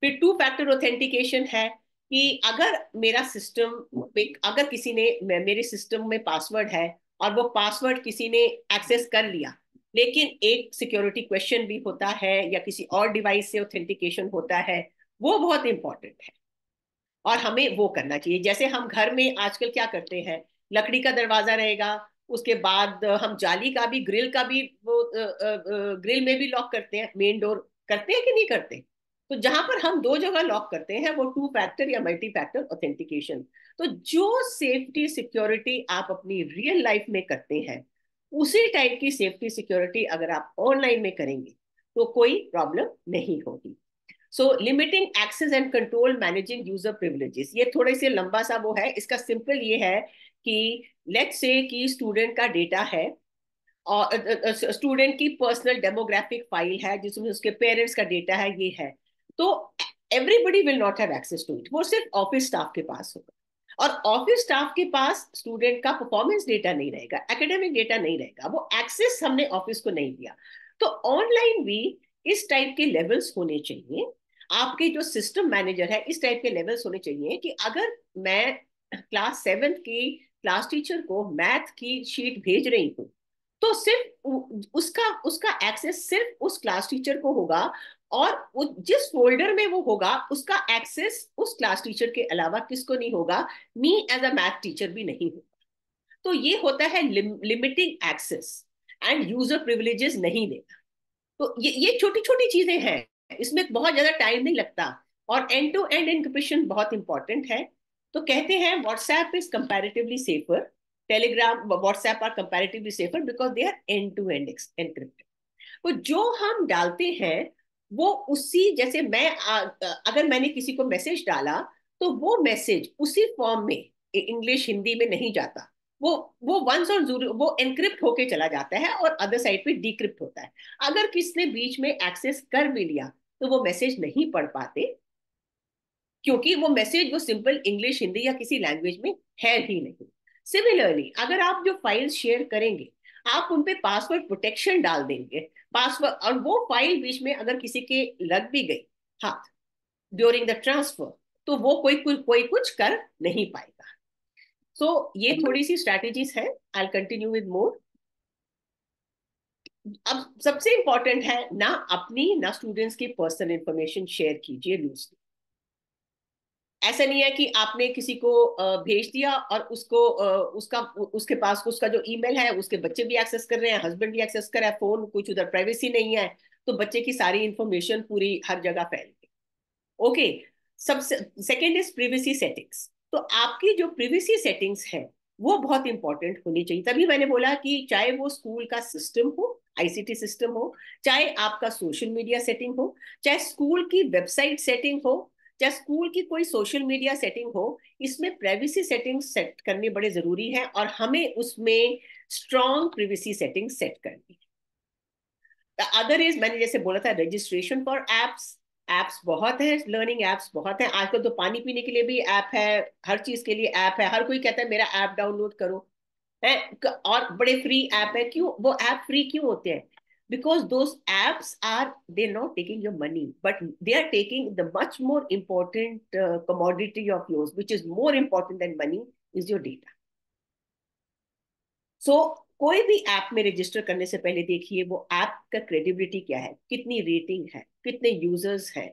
फिर टू फैक्टर ऑथेंटिकेशन है कि अगर मेरा सिस्टम अगर किसी ने मेरे सिस्टम में पासवर्ड है और वो पासवर्ड किसी ने एक्सेस कर लिया लेकिन एक सिक्योरिटी क्वेश्चन भी होता है या किसी और डिवाइस से ऑथेंटिकेशन होता है वो बहुत इंपॉर्टेंट है और हमें वो करना चाहिए जैसे हम घर में आजकल क्या करते हैं लकड़ी का दरवाजा रहेगा उसके बाद हम जाली का भी ग्रिल का भी वो ग्रिल में भी लॉक करते हैं मेन डोर करते हैं कि नहीं करते तो जहां पर हम दो जगह लॉक करते हैं वो टू फैक्टर या मल्टी फैक्टर ऑथेंटिकेशन तो जो सेफ्टी सिक्योरिटी आप अपनी रियल लाइफ में करते हैं उसी टाइप की सेफ्टी सिक्योरिटी अगर आप ऑनलाइन में करेंगे तो कोई प्रॉब्लम नहीं होगी so limiting access and control managing user privileges ये थोड़े से लंबा सा वो है इसका सिंपल ये है कि लेट्स से कि स्टूडेंट का डेटा है और स्टूडेंट की पर्सनल डेमोग्राफिक फाइल है जिसमें उसके पेरेंट्स का डेटा है ये है तो everybody will not have access to it वो सिर्फ ऑफिस स्टाफ के पास होगा और ऑफिस स्टाफ के पास स्टूडेंट का परफॉर्मेंस डेटा नहीं रहेगा एकेडमिक डेटा नहीं रहेगा वो एक्सेस हमने ऑफिस को नहीं दिया तो ऑनलाइन भी इस टाइप के लेवल्स होने चाहिए आपके जो सिस्टम मैनेजर है इस टाइप के लेवल्स होने चाहिए कि अगर मैं क्लास सेवेंथ की क्लास टीचर को मैथ की शीट भेज रही हूँ तो सिर्फ उसका उसका एक्सेस सिर्फ उस क्लास टीचर को होगा और जिस फोल्डर में वो होगा उसका एक्सेस उस क्लास टीचर के अलावा किसको नहीं होगा me as a math teacher भी नहीं होगा तो ये होता है limiting access and user privileges नहीं देना तो ये ये छोटी छोटी चीजें हैं इसमें बहुत ज्यादा टाइम नहीं लगता और एंड टू एंड इनक्रिप्शन बहुत इंपॉर्टेंट है तो कहते हैं WhatsApp is comparatively safer Telegram WhatsApp are comparatively safer because they are end to end encrypted तो जो हम डालते हैं वो उसी जैसे मैं अगर मैंने किसी को मैसेज डाला तो वो मैसेज उसी फॉर्म में इंग्लिश हिंदी में नहीं जाता वो वो वंस और वो एनक्रिप्ट होके चला जाता है और अदर साइड पे डिक्रिप्ट होता है अगर किसने बीच में एक्सेस कर भी लिया तो वो मैसेज नहीं पढ़ पाते क्योंकि वो मैसेज वो सिंपल इंग्लिश हिंदी या किसी लैंग्वेज में है ही नहीं सिमिलरली अगर आप जो फाइल्स शेयर करेंगे आप उन पे पासवर्ड प्रोटेक्शन डाल देंगे पासवर्ड और वो फाइल बीच में अगर किसी के लग भी गई हाथ ड्यूरिंग द ट्रांसफर तो वो कोई कोई, कोई कुछ कर नहीं पाएगा सो so, ये हम्म। थोड़ी सी स्ट्रेटेजीज है आई कंटिन्यू विद मोर अब सबसे इंपॉर्टेंट है ना अपनी ना स्टूडेंट्स की पर्सनल इंफॉर्मेशन शेयर कीजिए लूजली ऐसा नहीं है कि आपने किसी को भेज दिया और उसको उसका उसके पास उसका जो ईमेल है उसके बच्चे भी एक्सेस कर रहे हैं हस्बैंड भी एक्सेस कर रहा है फोन कुछ उधर प्राइवेसी नहीं है तो बच्चे की सारी इंफॉर्मेशन पूरी हर जगह फैल गई ओके सबसे सेकेंड इज प्रिवेसी सेटिंग्स तो आपकी जो प्रिवेसी सेटिंग्स है वो बहुत इंपॉर्टेंट होनी चाहिए तभी मैंने बोला कि चाहे वो स्कूल का सिस्टम हो आईसीटी सिस्टम हो चाहे आपका सोशल मीडिया सेटिंग हो चाहे स्कूल की वेबसाइट सेटिंग हो चाहे स्कूल की कोई सोशल मीडिया सेटिंग हो इसमें प्राइवेसी सेटिंग सेट करनी बड़े जरूरी है और हमें उसमें स्ट्रॉन्ग प्राइवेसी सेटिंग सेट करनी है अदर इज मैंने जैसे बोला था रजिस्ट्रेशन फॉर एप्स एप्स बहुत है लर्निंग एप्स बहुत है आजकल तो पानी पीने के लिए भी ऐप है हर चीज के लिए ऐप है हर कोई कहता है मेरा ऐप डाउनलोड करो है और बड़े फ्री ऐप है क्यों वो ऐप फ्री क्यों होते हैं because those apps are they're not taking your money but they are taking the much more important uh, commodity of yours which is more important than money is your data so कोई भी ऐप में रजिस्टर करने से पहले देखिए वो ऐप का क्रेडिबिलिटी क्या है कितनी रेटिंग है कितने यूजर्स हैं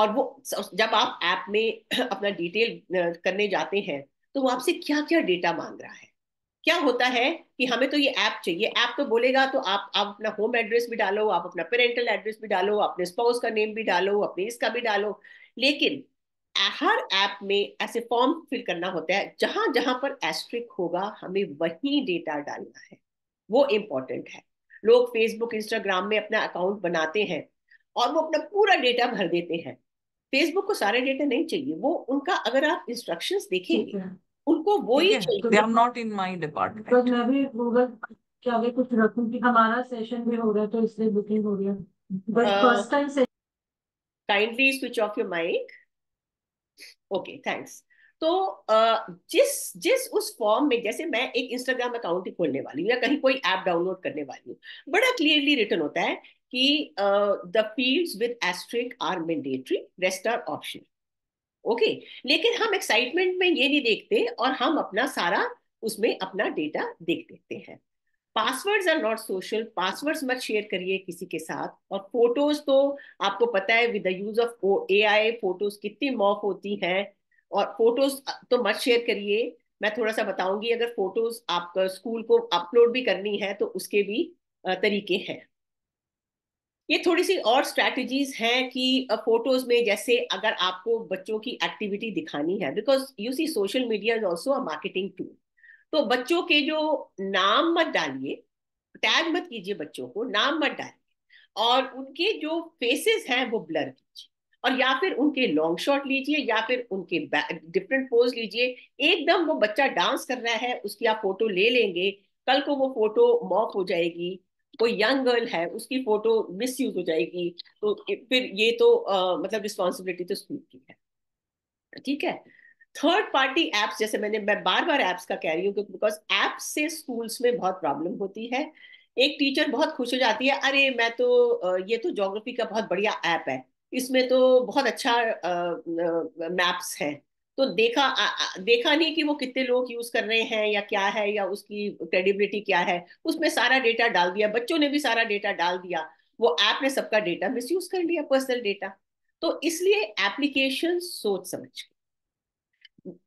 और वो जब आप ऐप में अपना डिटेल करने जाते हैं तो वो आपसे क्या क्या डेटा मांग रहा है क्या होता है कि हमें तो ये ऐप चाहिए ऐप तो बोलेगा तो आप आप अपना होम एड्रेस भी डालो आप अपना पेरेंटल एड्रेस भी डालो अपने स्पाउस का नेम भी डालो अपने इसका भी डालो लेकिन हर ऐप में ऐसे फॉर्म फिल करना होता है जहां जहां पर एस्ट्रिक होगा हमें वही डेटा डालना है वो इम्पोर्टेंट है लोग फेसबुक इंस्टाग्राम में अपना अकाउंट बनाते हैं और वो अपना पूरा डेटा भर देते हैं फेसबुक को सारे डेटा नहीं चाहिए वो उनका अगर आप इंस्ट्रक्शंस देखेंगे उनको वो ही चाहिए they are not in my department but मैं भी गूगल के आगे कुछ रखूं कि हमारा सेशन भी हो रहा है तो इसलिए बुकिंग हो रही है बट फर्स्ट टाइम से kindly switch off your mic okay thanks तो uh, जिस जिस उस फॉर्म में जैसे मैं एक इंस्टाग्राम अकाउंट ही खोलने वाली हूँ या कहीं कोई ऐप डाउनलोड करने वाली हूँ बड़ा क्लियरली रिटर्न होता है कि the fields with asterisk are mandatory rest are optional okay लेकिन हम एक्साइटमेंट में ये नहीं देखते और हम अपना सारा उसमें अपना डेटा देख देते हैं passwords are not social passwords मत शेयर करिए किसी के साथ और फोटोज तो आपको पता है with the use of A I photos कितनी मॉफ होती हैं और फोटोज तो मत शेयर करिए मैं थोड़ा सा बताऊंगी अगर फोटोज आप स्कूल को अपलोड भी करनी है तो उसके भी तरीके हैं ये थोड़ी सी और स्ट्रैटेजीज हैं कि फोटोज में जैसे अगर आपको बच्चों की एक्टिविटी दिखानी है because you see social media is also a marketing tool तो बच्चों के जो नाम मत डालिए टैग मत कीजिए बच्चों को नाम मत डालिए और उनके जो फेसेस हैं वो ब्लर कीजिए और या फिर उनके लॉन्ग शॉट लीजिए या फिर उनके डिफरेंट पोज लीजिए एकदम वो बच्चा डांस कर रहा है उसकी आप फोटो ले लेंगे कल को वो फोटो मॉप हो जाएगी कोई यंग गर्ल है उसकी फोटो मिस यूज हो जाएगी तो फिर ये तो आ, मतलब रिस्पॉन्सिबिलिटी तो स्कूल की है ठीक है थर्ड पार्टी एप्स जैसे मैंने मैं बार बार एप्स का कह रही हूँ बिकॉज एप्स से स्कूल्स में बहुत प्रॉब्लम होती है एक टीचर बहुत खुश हो जाती है अरे मैं तो ये तो जोग्राफी का बहुत बढ़िया ऐप है इसमें तो बहुत अच्छा मैप्स है तो देखा आ, देखा नहीं कि वो कितने लोग यूज कर रहे हैं या क्या है या उसकी क्रेडिबिलिटी क्या है उसमें सारा डेटा डाल दिया बच्चों ने भी सारा डेटा डाल दिया वो ऐप ने सबका डेटा मिस यूज कर लिया पर्सनल डेटा तो इसलिए एप्लीकेशन सोच समझ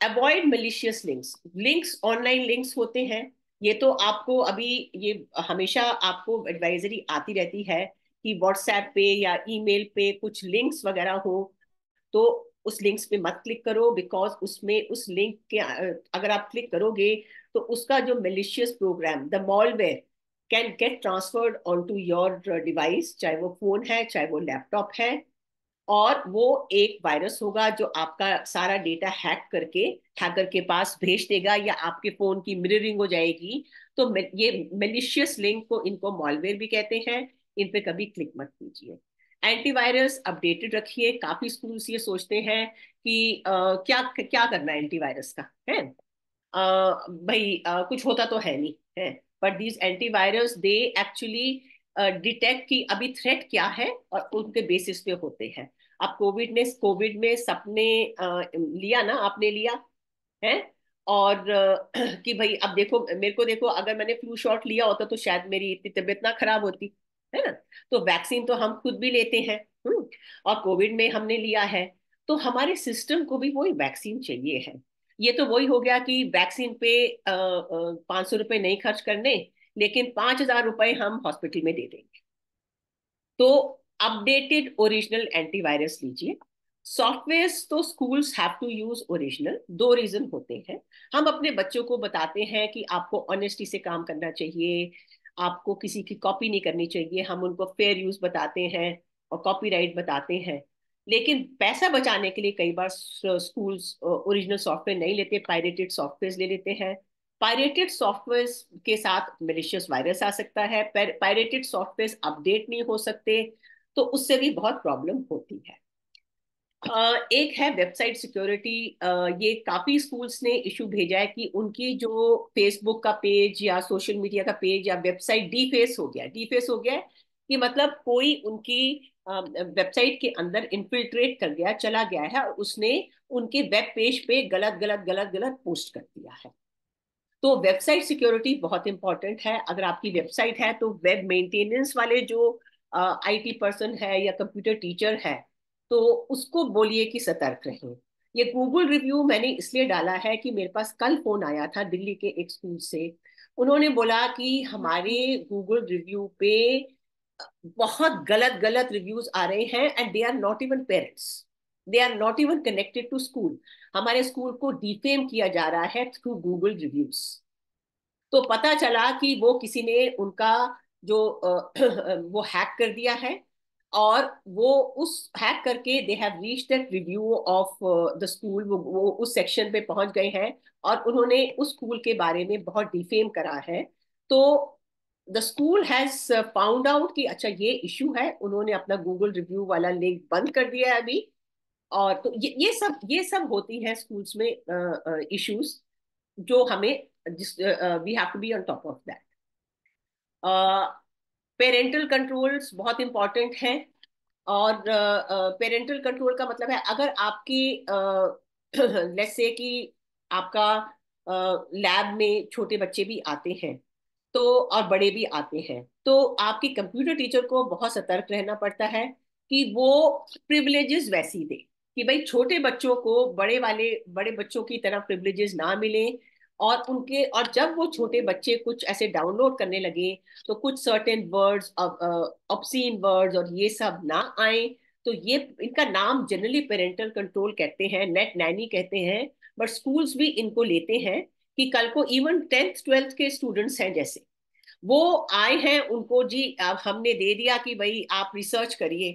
avoid malicious links links online links होते हैं ये तो आपको अभी ये हमेशा आपको एडवाइजरी आती रहती है कि व्हाट्सएप पे या ईमेल पे कुछ लिंक्स वगैरह हो तो उस लिंक्स पे मत क्लिक करो बिकॉज उसमें उस लिंक के अगर आप क्लिक करोगे तो उसका जो malicious program the malware can get transferred on to your device चाहे वो फोन है चाहे वो लैपटॉप है और वो एक वायरस होगा जो आपका सारा डेटा हैक करके हैकर के पास भेज देगा या आपके फोन की मिररिंग हो जाएगी तो ये मेलिशियस लिंक को इनको मॉलवेयर भी कहते हैं इन पे कभी क्लिक मत कीजिए एंटीवायरस अपडेटेड रखिए काफी स्कूल्स ये सोचते हैं कि आ, क्या क्या करना है एंटीवायरस का है आ, भाई आ, कुछ होता तो है नहीं है but these antivirus they actually detect की अभी थ्रेट क्या है और उनके बेसिस पे होते हैं अब कोविड ने कोविड में सपने लिया ना आपने लिया है और कि भाई अब देखो मेरे को देखो अगर मैंने फ्लू शॉट लिया होता तो शायद मेरी इतनी तबीयत ना खराब होती है ना तो वैक्सीन तो हम खुद भी लेते हैं हम्म, और कोविड में हमने लिया है तो हमारे सिस्टम को भी वही वैक्सीन चाहिए है ये तो वही हो गया कि वैक्सीन पे पांच सौ रुपए नहीं खर्च करने लेकिन पांच हजार रुपए हम हॉस्पिटल में दे देंगे तो अपडेटेड ओरिजिनल एंटीवायरस लीजिए सॉफ्टवेयर तो schools have to use original दो रीजन होते हैं हम अपने बच्चों को बताते हैं कि आपको ऑनेस्टी से काम करना चाहिए आपको किसी की कॉपी नहीं करनी चाहिए हम उनको फेयर यूज बताते हैं और कॉपीराइट बताते हैं लेकिन पैसा बचाने के लिए कई बार स्कूल्स ओरिजिनल सॉफ्टवेयर नहीं लेते पायरेटेड सॉफ्टवेयर ले लेते हैं पायरेटेड सॉफ्टवेयर के साथ मलिशियस वायरस आ सकता है पायरेटेड सॉफ्टवेयर अपडेट नहीं हो सकते तो उससे भी बहुत प्रॉब्लम होती है एक है वेबसाइट सिक्योरिटी ये काफी स्कूल्स ने इशू भेजा है कि उनकी जो फेसबुक का पेज या सोशल मीडिया का पेज या वेबसाइट डीफेस हो गया डीफेस हो गया कि मतलब कोई उनकी वेबसाइट के अंदर इन्फिल्ट्रेट कर गया चला गया है और उसने उनके वेब पेज पे गलत गलत गलत गलत पोस्ट कर दिया है तो वेबसाइट सिक्योरिटी बहुत इंपॉर्टेंट है अगर आपकी वेबसाइट है तो वेब मेंटेनेंस वाले जो आईटी पर्सन है या कंप्यूटर टीचर है तो उसको बोलिए कि सतर्क रहें ये गूगल रिव्यू मैंने इसलिए डाला है कि मेरे पास कल फोन आया था दिल्ली के एक स्कूल से उन्होंने बोला कि हमारे गूगल रिव्यू पे बहुत गलत गलत रिव्यूज आ रहे हैं and they are not even parents they are not even connected to school हमारे स्कूल को डिफेम किया जा रहा है थ्रू गूगल रिव्यूज तो पता चला कि वो किसी ने उनका जो [CLEARS THROAT] वो हैक कर दिया है और वो उस हैक करके they have reach that review of the school वो वो उस सेक्शन पे पहुंच गए हैं और उन्होंने उस स्कूल के बारे में बहुत डिफेम करा है तो the school has found out कि अच्छा ये इशू है उन्होंने अपना गूगल रिव्यू वाला लिंक बंद कर दिया है अभी और तो ये ये सब ये सब होती है स्कूल्स में इश्यूज uh, uh, जो हमें we have to be on top of that parental controls बहुत इंपॉर्टेंट हैं और पेरेंटल uh, कंट्रोल का मतलब है अगर आपकी लेट्स से [CLEARS THROAT] कि आपका लैब में छोटे बच्चे भी आते हैं तो और बड़े भी आते हैं तो आपकी कंप्यूटर टीचर को बहुत सतर्क रहना पड़ता है कि वो प्रिविलेजेस वैसी दे कि भाई छोटे बच्चों को बड़े वाले बड़े बच्चों की तरह प्रिविलेजेस ना मिले और उनके और जब वो छोटे बच्चे कुछ ऐसे डाउनलोड करने लगे तो कुछ सर्टेन वर्ड्स ऑप्सीन वर्ड्स और ये सब ना आए तो ये इनका नाम जनरली पेरेंटल कंट्रोल कहते हैं नेट नैनी कहते हैं बट स्कूल्स भी इनको लेते हैं कि कल को इवन टेंथ ट्वेल्थ के स्टूडेंट्स हैं जैसे वो आए हैं उनको जी अब हमने दे दिया कि भाई आप रिसर्च करिए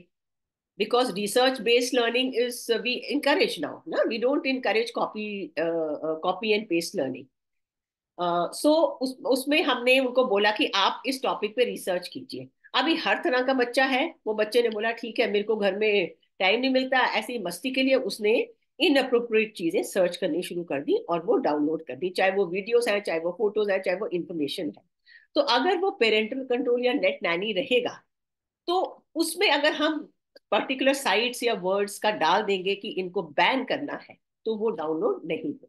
because research based learning is we encourage now ना we don't encourage copy copy and paste learning so uh, so, उस उसमें हमने उनको बोला कि आप इस टॉपिक पे रिसर्च कीजिए अभी हर तरह का बच्चा है वो बच्चे ने बोला ठीक है मेरे को घर में टाइम नहीं मिलता ऐसी मस्ती के लिए उसने इन अप्रोप्रिएट चीजें सर्च करनी शुरू कर दी और वो डाउनलोड कर दी चाहे वो वीडियोस हैं चाहे वो फोटोज है चाहे वो इंफॉर्मेशन है तो अगर वो पेरेंटल कंट्रोल या नेट नैनी रहेगा तो उसमें अगर हम पर्टिकुलर साइट्स या वर्ड्स का डाल देंगे कि इनको बैन करना है तो वो डाउनलोड नहीं होगा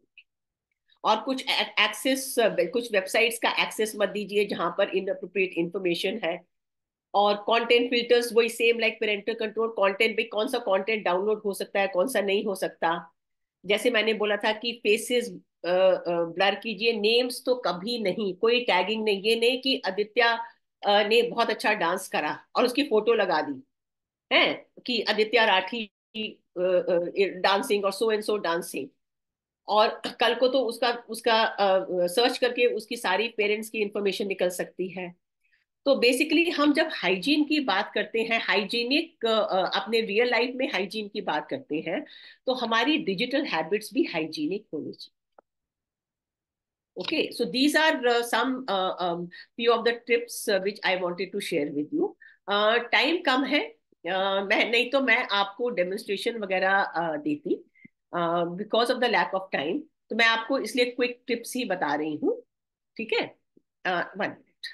और कुछ एक्सेस uh, कुछ वेबसाइट्स का एक्सेस मत दीजिए जहां पर इनअप्रोप्रिएट इंफॉर्मेशन है और कंटेंट फिल्टर्स वही same like parental control content भी कौन सा कंटेंट डाउनलोड हो सकता है कौन सा नहीं हो सकता जैसे मैंने बोला था कि फेसेस ब्लर uh, uh, कीजिए नेम्स तो कभी नहीं कोई टैगिंग नहीं ये नहीं कि आदित्य ने बहुत अच्छा डांस करा और उसकी फोटो लगा दी है कि आदित्य राठी डांसिंग और सो एंड सो डांसिंग और कल को तो उसका उसका सर्च uh, करके उसकी सारी पेरेंट्स की इंफॉर्मेशन निकल सकती है तो बेसिकली हम जब हाइजीन की बात करते हैं हाइजीनिक अपने रियल लाइफ में हाइजीन की बात करते हैं तो हमारी डिजिटल हैबिट्स भी हाइजीनिक होनी चाहिए okay so these are some few of the trips which I wanted to share with you time कम है uh, uh, मैं नहीं तो मैं आपको डेमोन्स्ट्रेशन वगैरह uh, देती because of the lack of time तो मैं आपको इसलिए क्विक टिप्स ही बता रही हूँ ठीक है वन uh, मिनट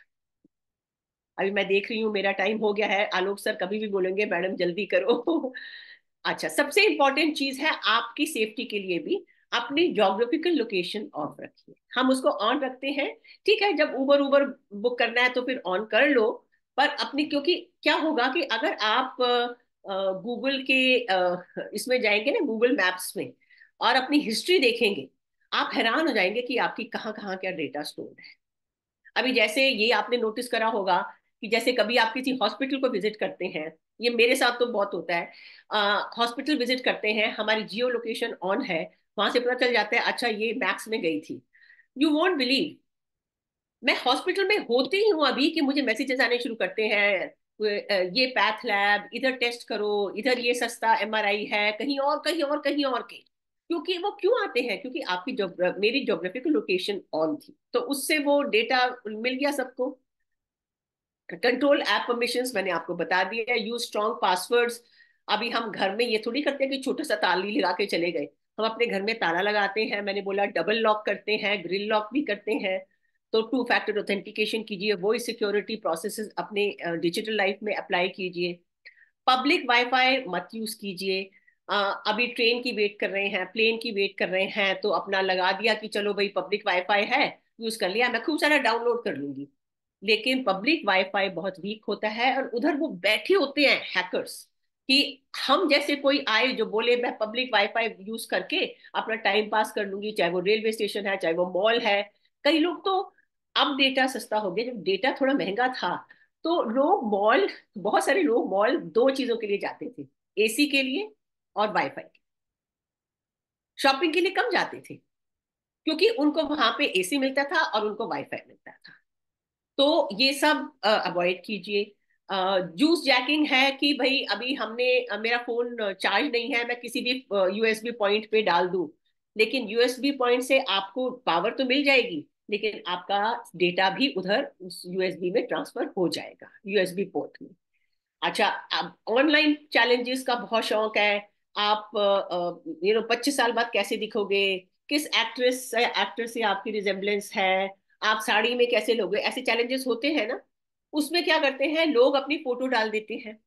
अभी मैं देख रही हूँ मेरा टाइम हो गया है आलोक सर कभी भी बोलेंगे मैडम जल्दी करो [LAUGHS] अच्छा सबसे इंपॉर्टेंट चीज है आपकी सेफ्टी के लिए भी अपनी जोग्राफिकल लोकेशन ऑफ रखिए हम उसको ऑन रखते हैं ठीक है जब ऊबर ऊबर बुक करना है तो फिर ऑन कर लो पर अपनी क्योंकि क्या होगा कि अगर आप गूगल के इसमें जाएंगे ना गूगल मैप्स में और अपनी हिस्ट्री देखेंगे आप हैरान हो जाएंगे कि आपकी कहाँ कहाँ क्या डेटा स्टोर है अभी जैसे ये आपने नोटिस करा होगा कि जैसे कभी आप किसी हॉस्पिटल को विजिट करते हैं ये मेरे साथ तो बहुत होता है हॉस्पिटल विजिट करते हैं हमारी जियो लोकेशन ऑन है वहां से पता चल जाता है अच्छा ये मैक्स में गई थी यू वॉन्ट बिलीव मैं हॉस्पिटल में होती ही हूँ अभी कि मुझे मैसेजेस आने शुरू करते हैं ये पैथ लैब इधर टेस्ट करो इधर ये सस्ता एमआरआई है कहीं और कहीं और कहीं और के क्योंकि वो क्यों आते हैं क्योंकि आपकी जो मेरी जोग्राफिकल लोकेशन ऑन थी तो उससे वो डेटा मिल गया सबको कंट्रोल ऐप परमिशन मैंने आपको बता दिया यूज स्ट्रॉन्ग पासवर्ड्स अभी हम घर में ये थोड़ी करते हैं कि छोटा सा ताली लगा के चले गए हम अपने घर में ताला लगाते हैं मैंने बोला डबल लॉक करते हैं ग्रिल लॉक भी करते हैं तो टू फैक्टर ऑथेंटिकेशन कीजिए वॉइस सिक्योरिटी प्रोसेस अपने डिजिटल लाइफ में अप्लाई कीजिए पब्लिक वाईफाई मत यूज़ कीजिए अभी ट्रेन की वेट कर रहे हैं प्लेन की वेट कर रहे हैं तो अपना लगा दिया कि चलो भाई पब्लिक वाईफाई है यूज़ कर लिया मैं खूब सारा डाउनलोड कर लूंगी लेकिन पब्लिक वाईफाई बहुत वीक होता है और उधर वो बैठे होते हैं हैकर्स कि हम जैसे कोई आए जो बोले मैं पब्लिक वाईफाई यूज करके अपना टाइम पास कर लूंगी चाहे वो रेलवे स्टेशन है चाहे वो मॉल है कई लोग तो अब डेटा सस्ता हो गया जब डेटा थोड़ा महंगा था तो लोग मॉल बहुत सारे लोग मॉल दो चीजों के लिए जाते थे एसी के लिए और वाईफाई के शॉपिंग के लिए कम जाते थे क्योंकि उनको वहां पे एसी मिलता था और उनको वाईफाई मिलता था तो ये सब अवॉइड कीजिए जूस जैकिंग है कि भाई अभी हमने मेरा फोन चार्ज नहीं है मैं किसी भी यूएसबी पॉइंट पे डाल दूं लेकिन यूएसबी पॉइंट से आपको पावर तो मिल जाएगी लेकिन आपका डेटा भी उधर उस यूएसबी में ट्रांसफर हो जाएगा यूएसबी पोर्ट में अच्छा अब ऑनलाइन चैलेंजेस का बहुत शौक है आप यू नो पच्चीस साल बाद कैसे दिखोगे किस एक्ट्रेस एक्ट्रेस एक्टर से आपकी रिजेम्बलेंस है आप साड़ी में कैसे लोगे ऐसे चैलेंजेस होते हैं ना उसमें क्या करते हैं लोग अपनी फोटो डाल देते हैं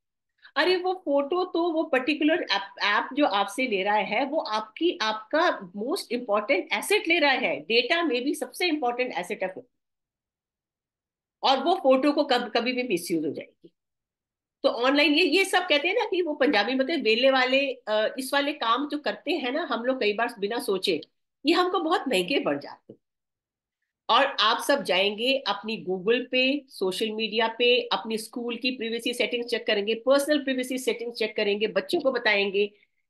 अरे वो फोटो तो वो पर्टिकुलर ऐप जो आपसे ले रहा है वो आपकी आपका मोस्ट इम्पोर्टेंट एसेट ले रहा है डेटा में भी सबसे इम्पोर्टेंट एसेट है फोटो और वो फोटो को कब कभी भी मिस हो जाएगी तो ऑनलाइन ये ये सब कहते हैं ना कि वो पंजाबी मतलब वेले वाले इस वाले काम जो करते हैं ना हम लोग कई बार बिना सोचे ये हमको बहुत महंगे पड़ जाते हैं और आप सब जाएंगे अपनी गूगल पे सोशल मीडिया पे अपनी स्कूल की प्रिवेसी सेटिंग्स चेक करेंगे पर्सनल प्रिवेसी सेटिंग्स चेक करेंगे बच्चों को बताएंगे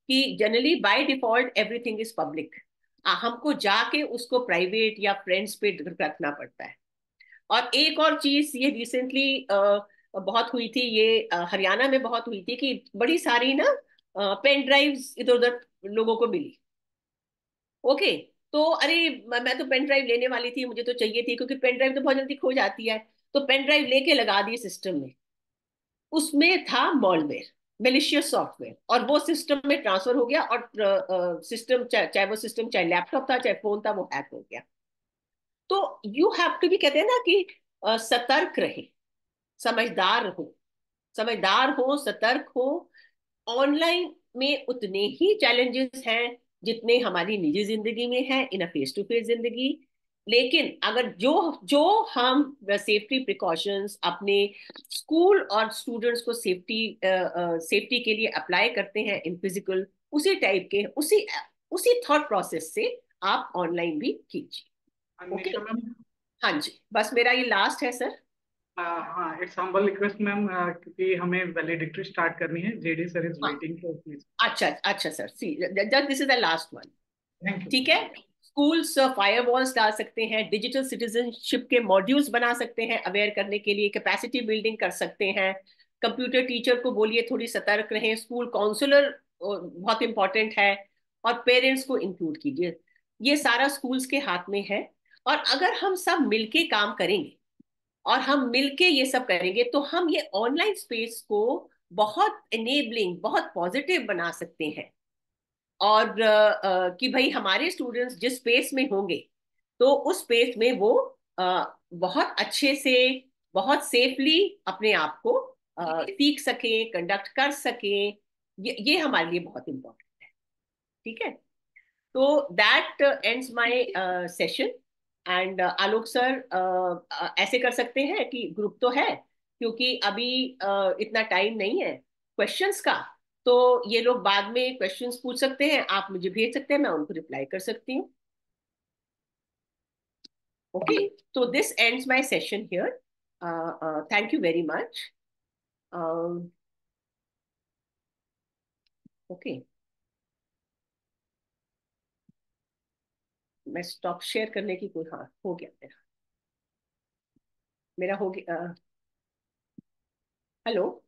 कि generally by default everything is public हमको जाके उसको प्राइवेट या फ्रेंड्स पे रखना पड़ता है और एक और चीज ये रिसेंटली बहुत हुई थी ये हरियाणा में बहुत हुई थी कि बड़ी सारी ना पेन ड्राइव्स इधर उधर लोगों को मिली ओके okay. तो अरे मैं तो पेन ड्राइव लेने वाली थी मुझे तो चाहिए थी क्योंकि पेन ड्राइव तो बहुत जल्दी खो जाती है तो पेन ड्राइव लेके लगा दी सिस्टम में उसमें था मॉलवेयर मेलिशियस सॉफ्टवेयर और वो सिस्टम में ट्रांसफर हो गया और सिस्टम चाहे वो सिस्टम चाहे लैपटॉप था चाहे फोन था वो हैक हो गया तो यू हैव टू भी कहते हैं ना कि सतर्क रहे समझदार हो समझदार हो सतर्क हो ऑनलाइन में उतने ही चैलेंजेस हैं जितने हमारी निजी जिंदगी में है in a face to face जिंदगी लेकिन अगर जो जो हम सेफ्टी प्रिकॉशंस अपने स्कूल और स्टूडेंट्स को सेफ्टी सेफ्टी के लिए अप्लाई करते हैं इन फिजिकल उसी टाइप के उसी उसी थॉट प्रोसेस से आप ऑनलाइन भी कीजिए ओके okay? हाँ जी बस मेरा ये लास्ट है सर हाँ इट्स हम्बल रिक्वेस्ट मैम क्योंकि हमें स्टार्ट करनी है JD sir is waiting for please अच्छा अच्छा sir see this is the last one ठीक है स्कूल्स फायरवॉल्स uh, डाल सकते हैं डिजिटल सिटीजनशिप के मॉड्यूल्स बना सकते हैं अवेयर करने के लिए कैपेसिटी बिल्डिंग कर सकते हैं कंप्यूटर टीचर को बोलिए थोड़ी सतर्क रहें स्कूल काउंसलर बहुत इंपॉर्टेंट है और पेरेंट्स को इंक्लूड कीजिए ये सारा स्कूल्स के हाथ में है और अगर हम सब मिलके काम करेंगे और हम मिलके ये सब करेंगे तो हम ये ऑनलाइन स्पेस को बहुत एनेबलिंग बहुत पॉजिटिव बना सकते हैं और आ, कि भाई हमारे स्टूडेंट्स जिस स्पेस में होंगे तो उस स्पेस में वो आ, बहुत अच्छे से बहुत सेफली अपने आप को सीख सकें कंडक्ट कर सकें ये ये हमारे लिए बहुत इम्पोर्टेंट है ठीक है तो that ends my session and uh, Alok sir uh, uh, ऐसे कर सकते हैं कि ग्रुप तो है क्योंकि अभी इतना टाइम नहीं है क्वेश्चंस का तो ये लोग बाद में क्वेश्चंस पूछ सकते हैं आप मुझे भेज सकते हैं मैं उनको रिप्लाई कर सकती हूँ ओके तो this ends my session here thank you very much okay मैं स्टॉप शेयर करने की कोई हाँ हो गया मेरा मेरा हो गया हेलो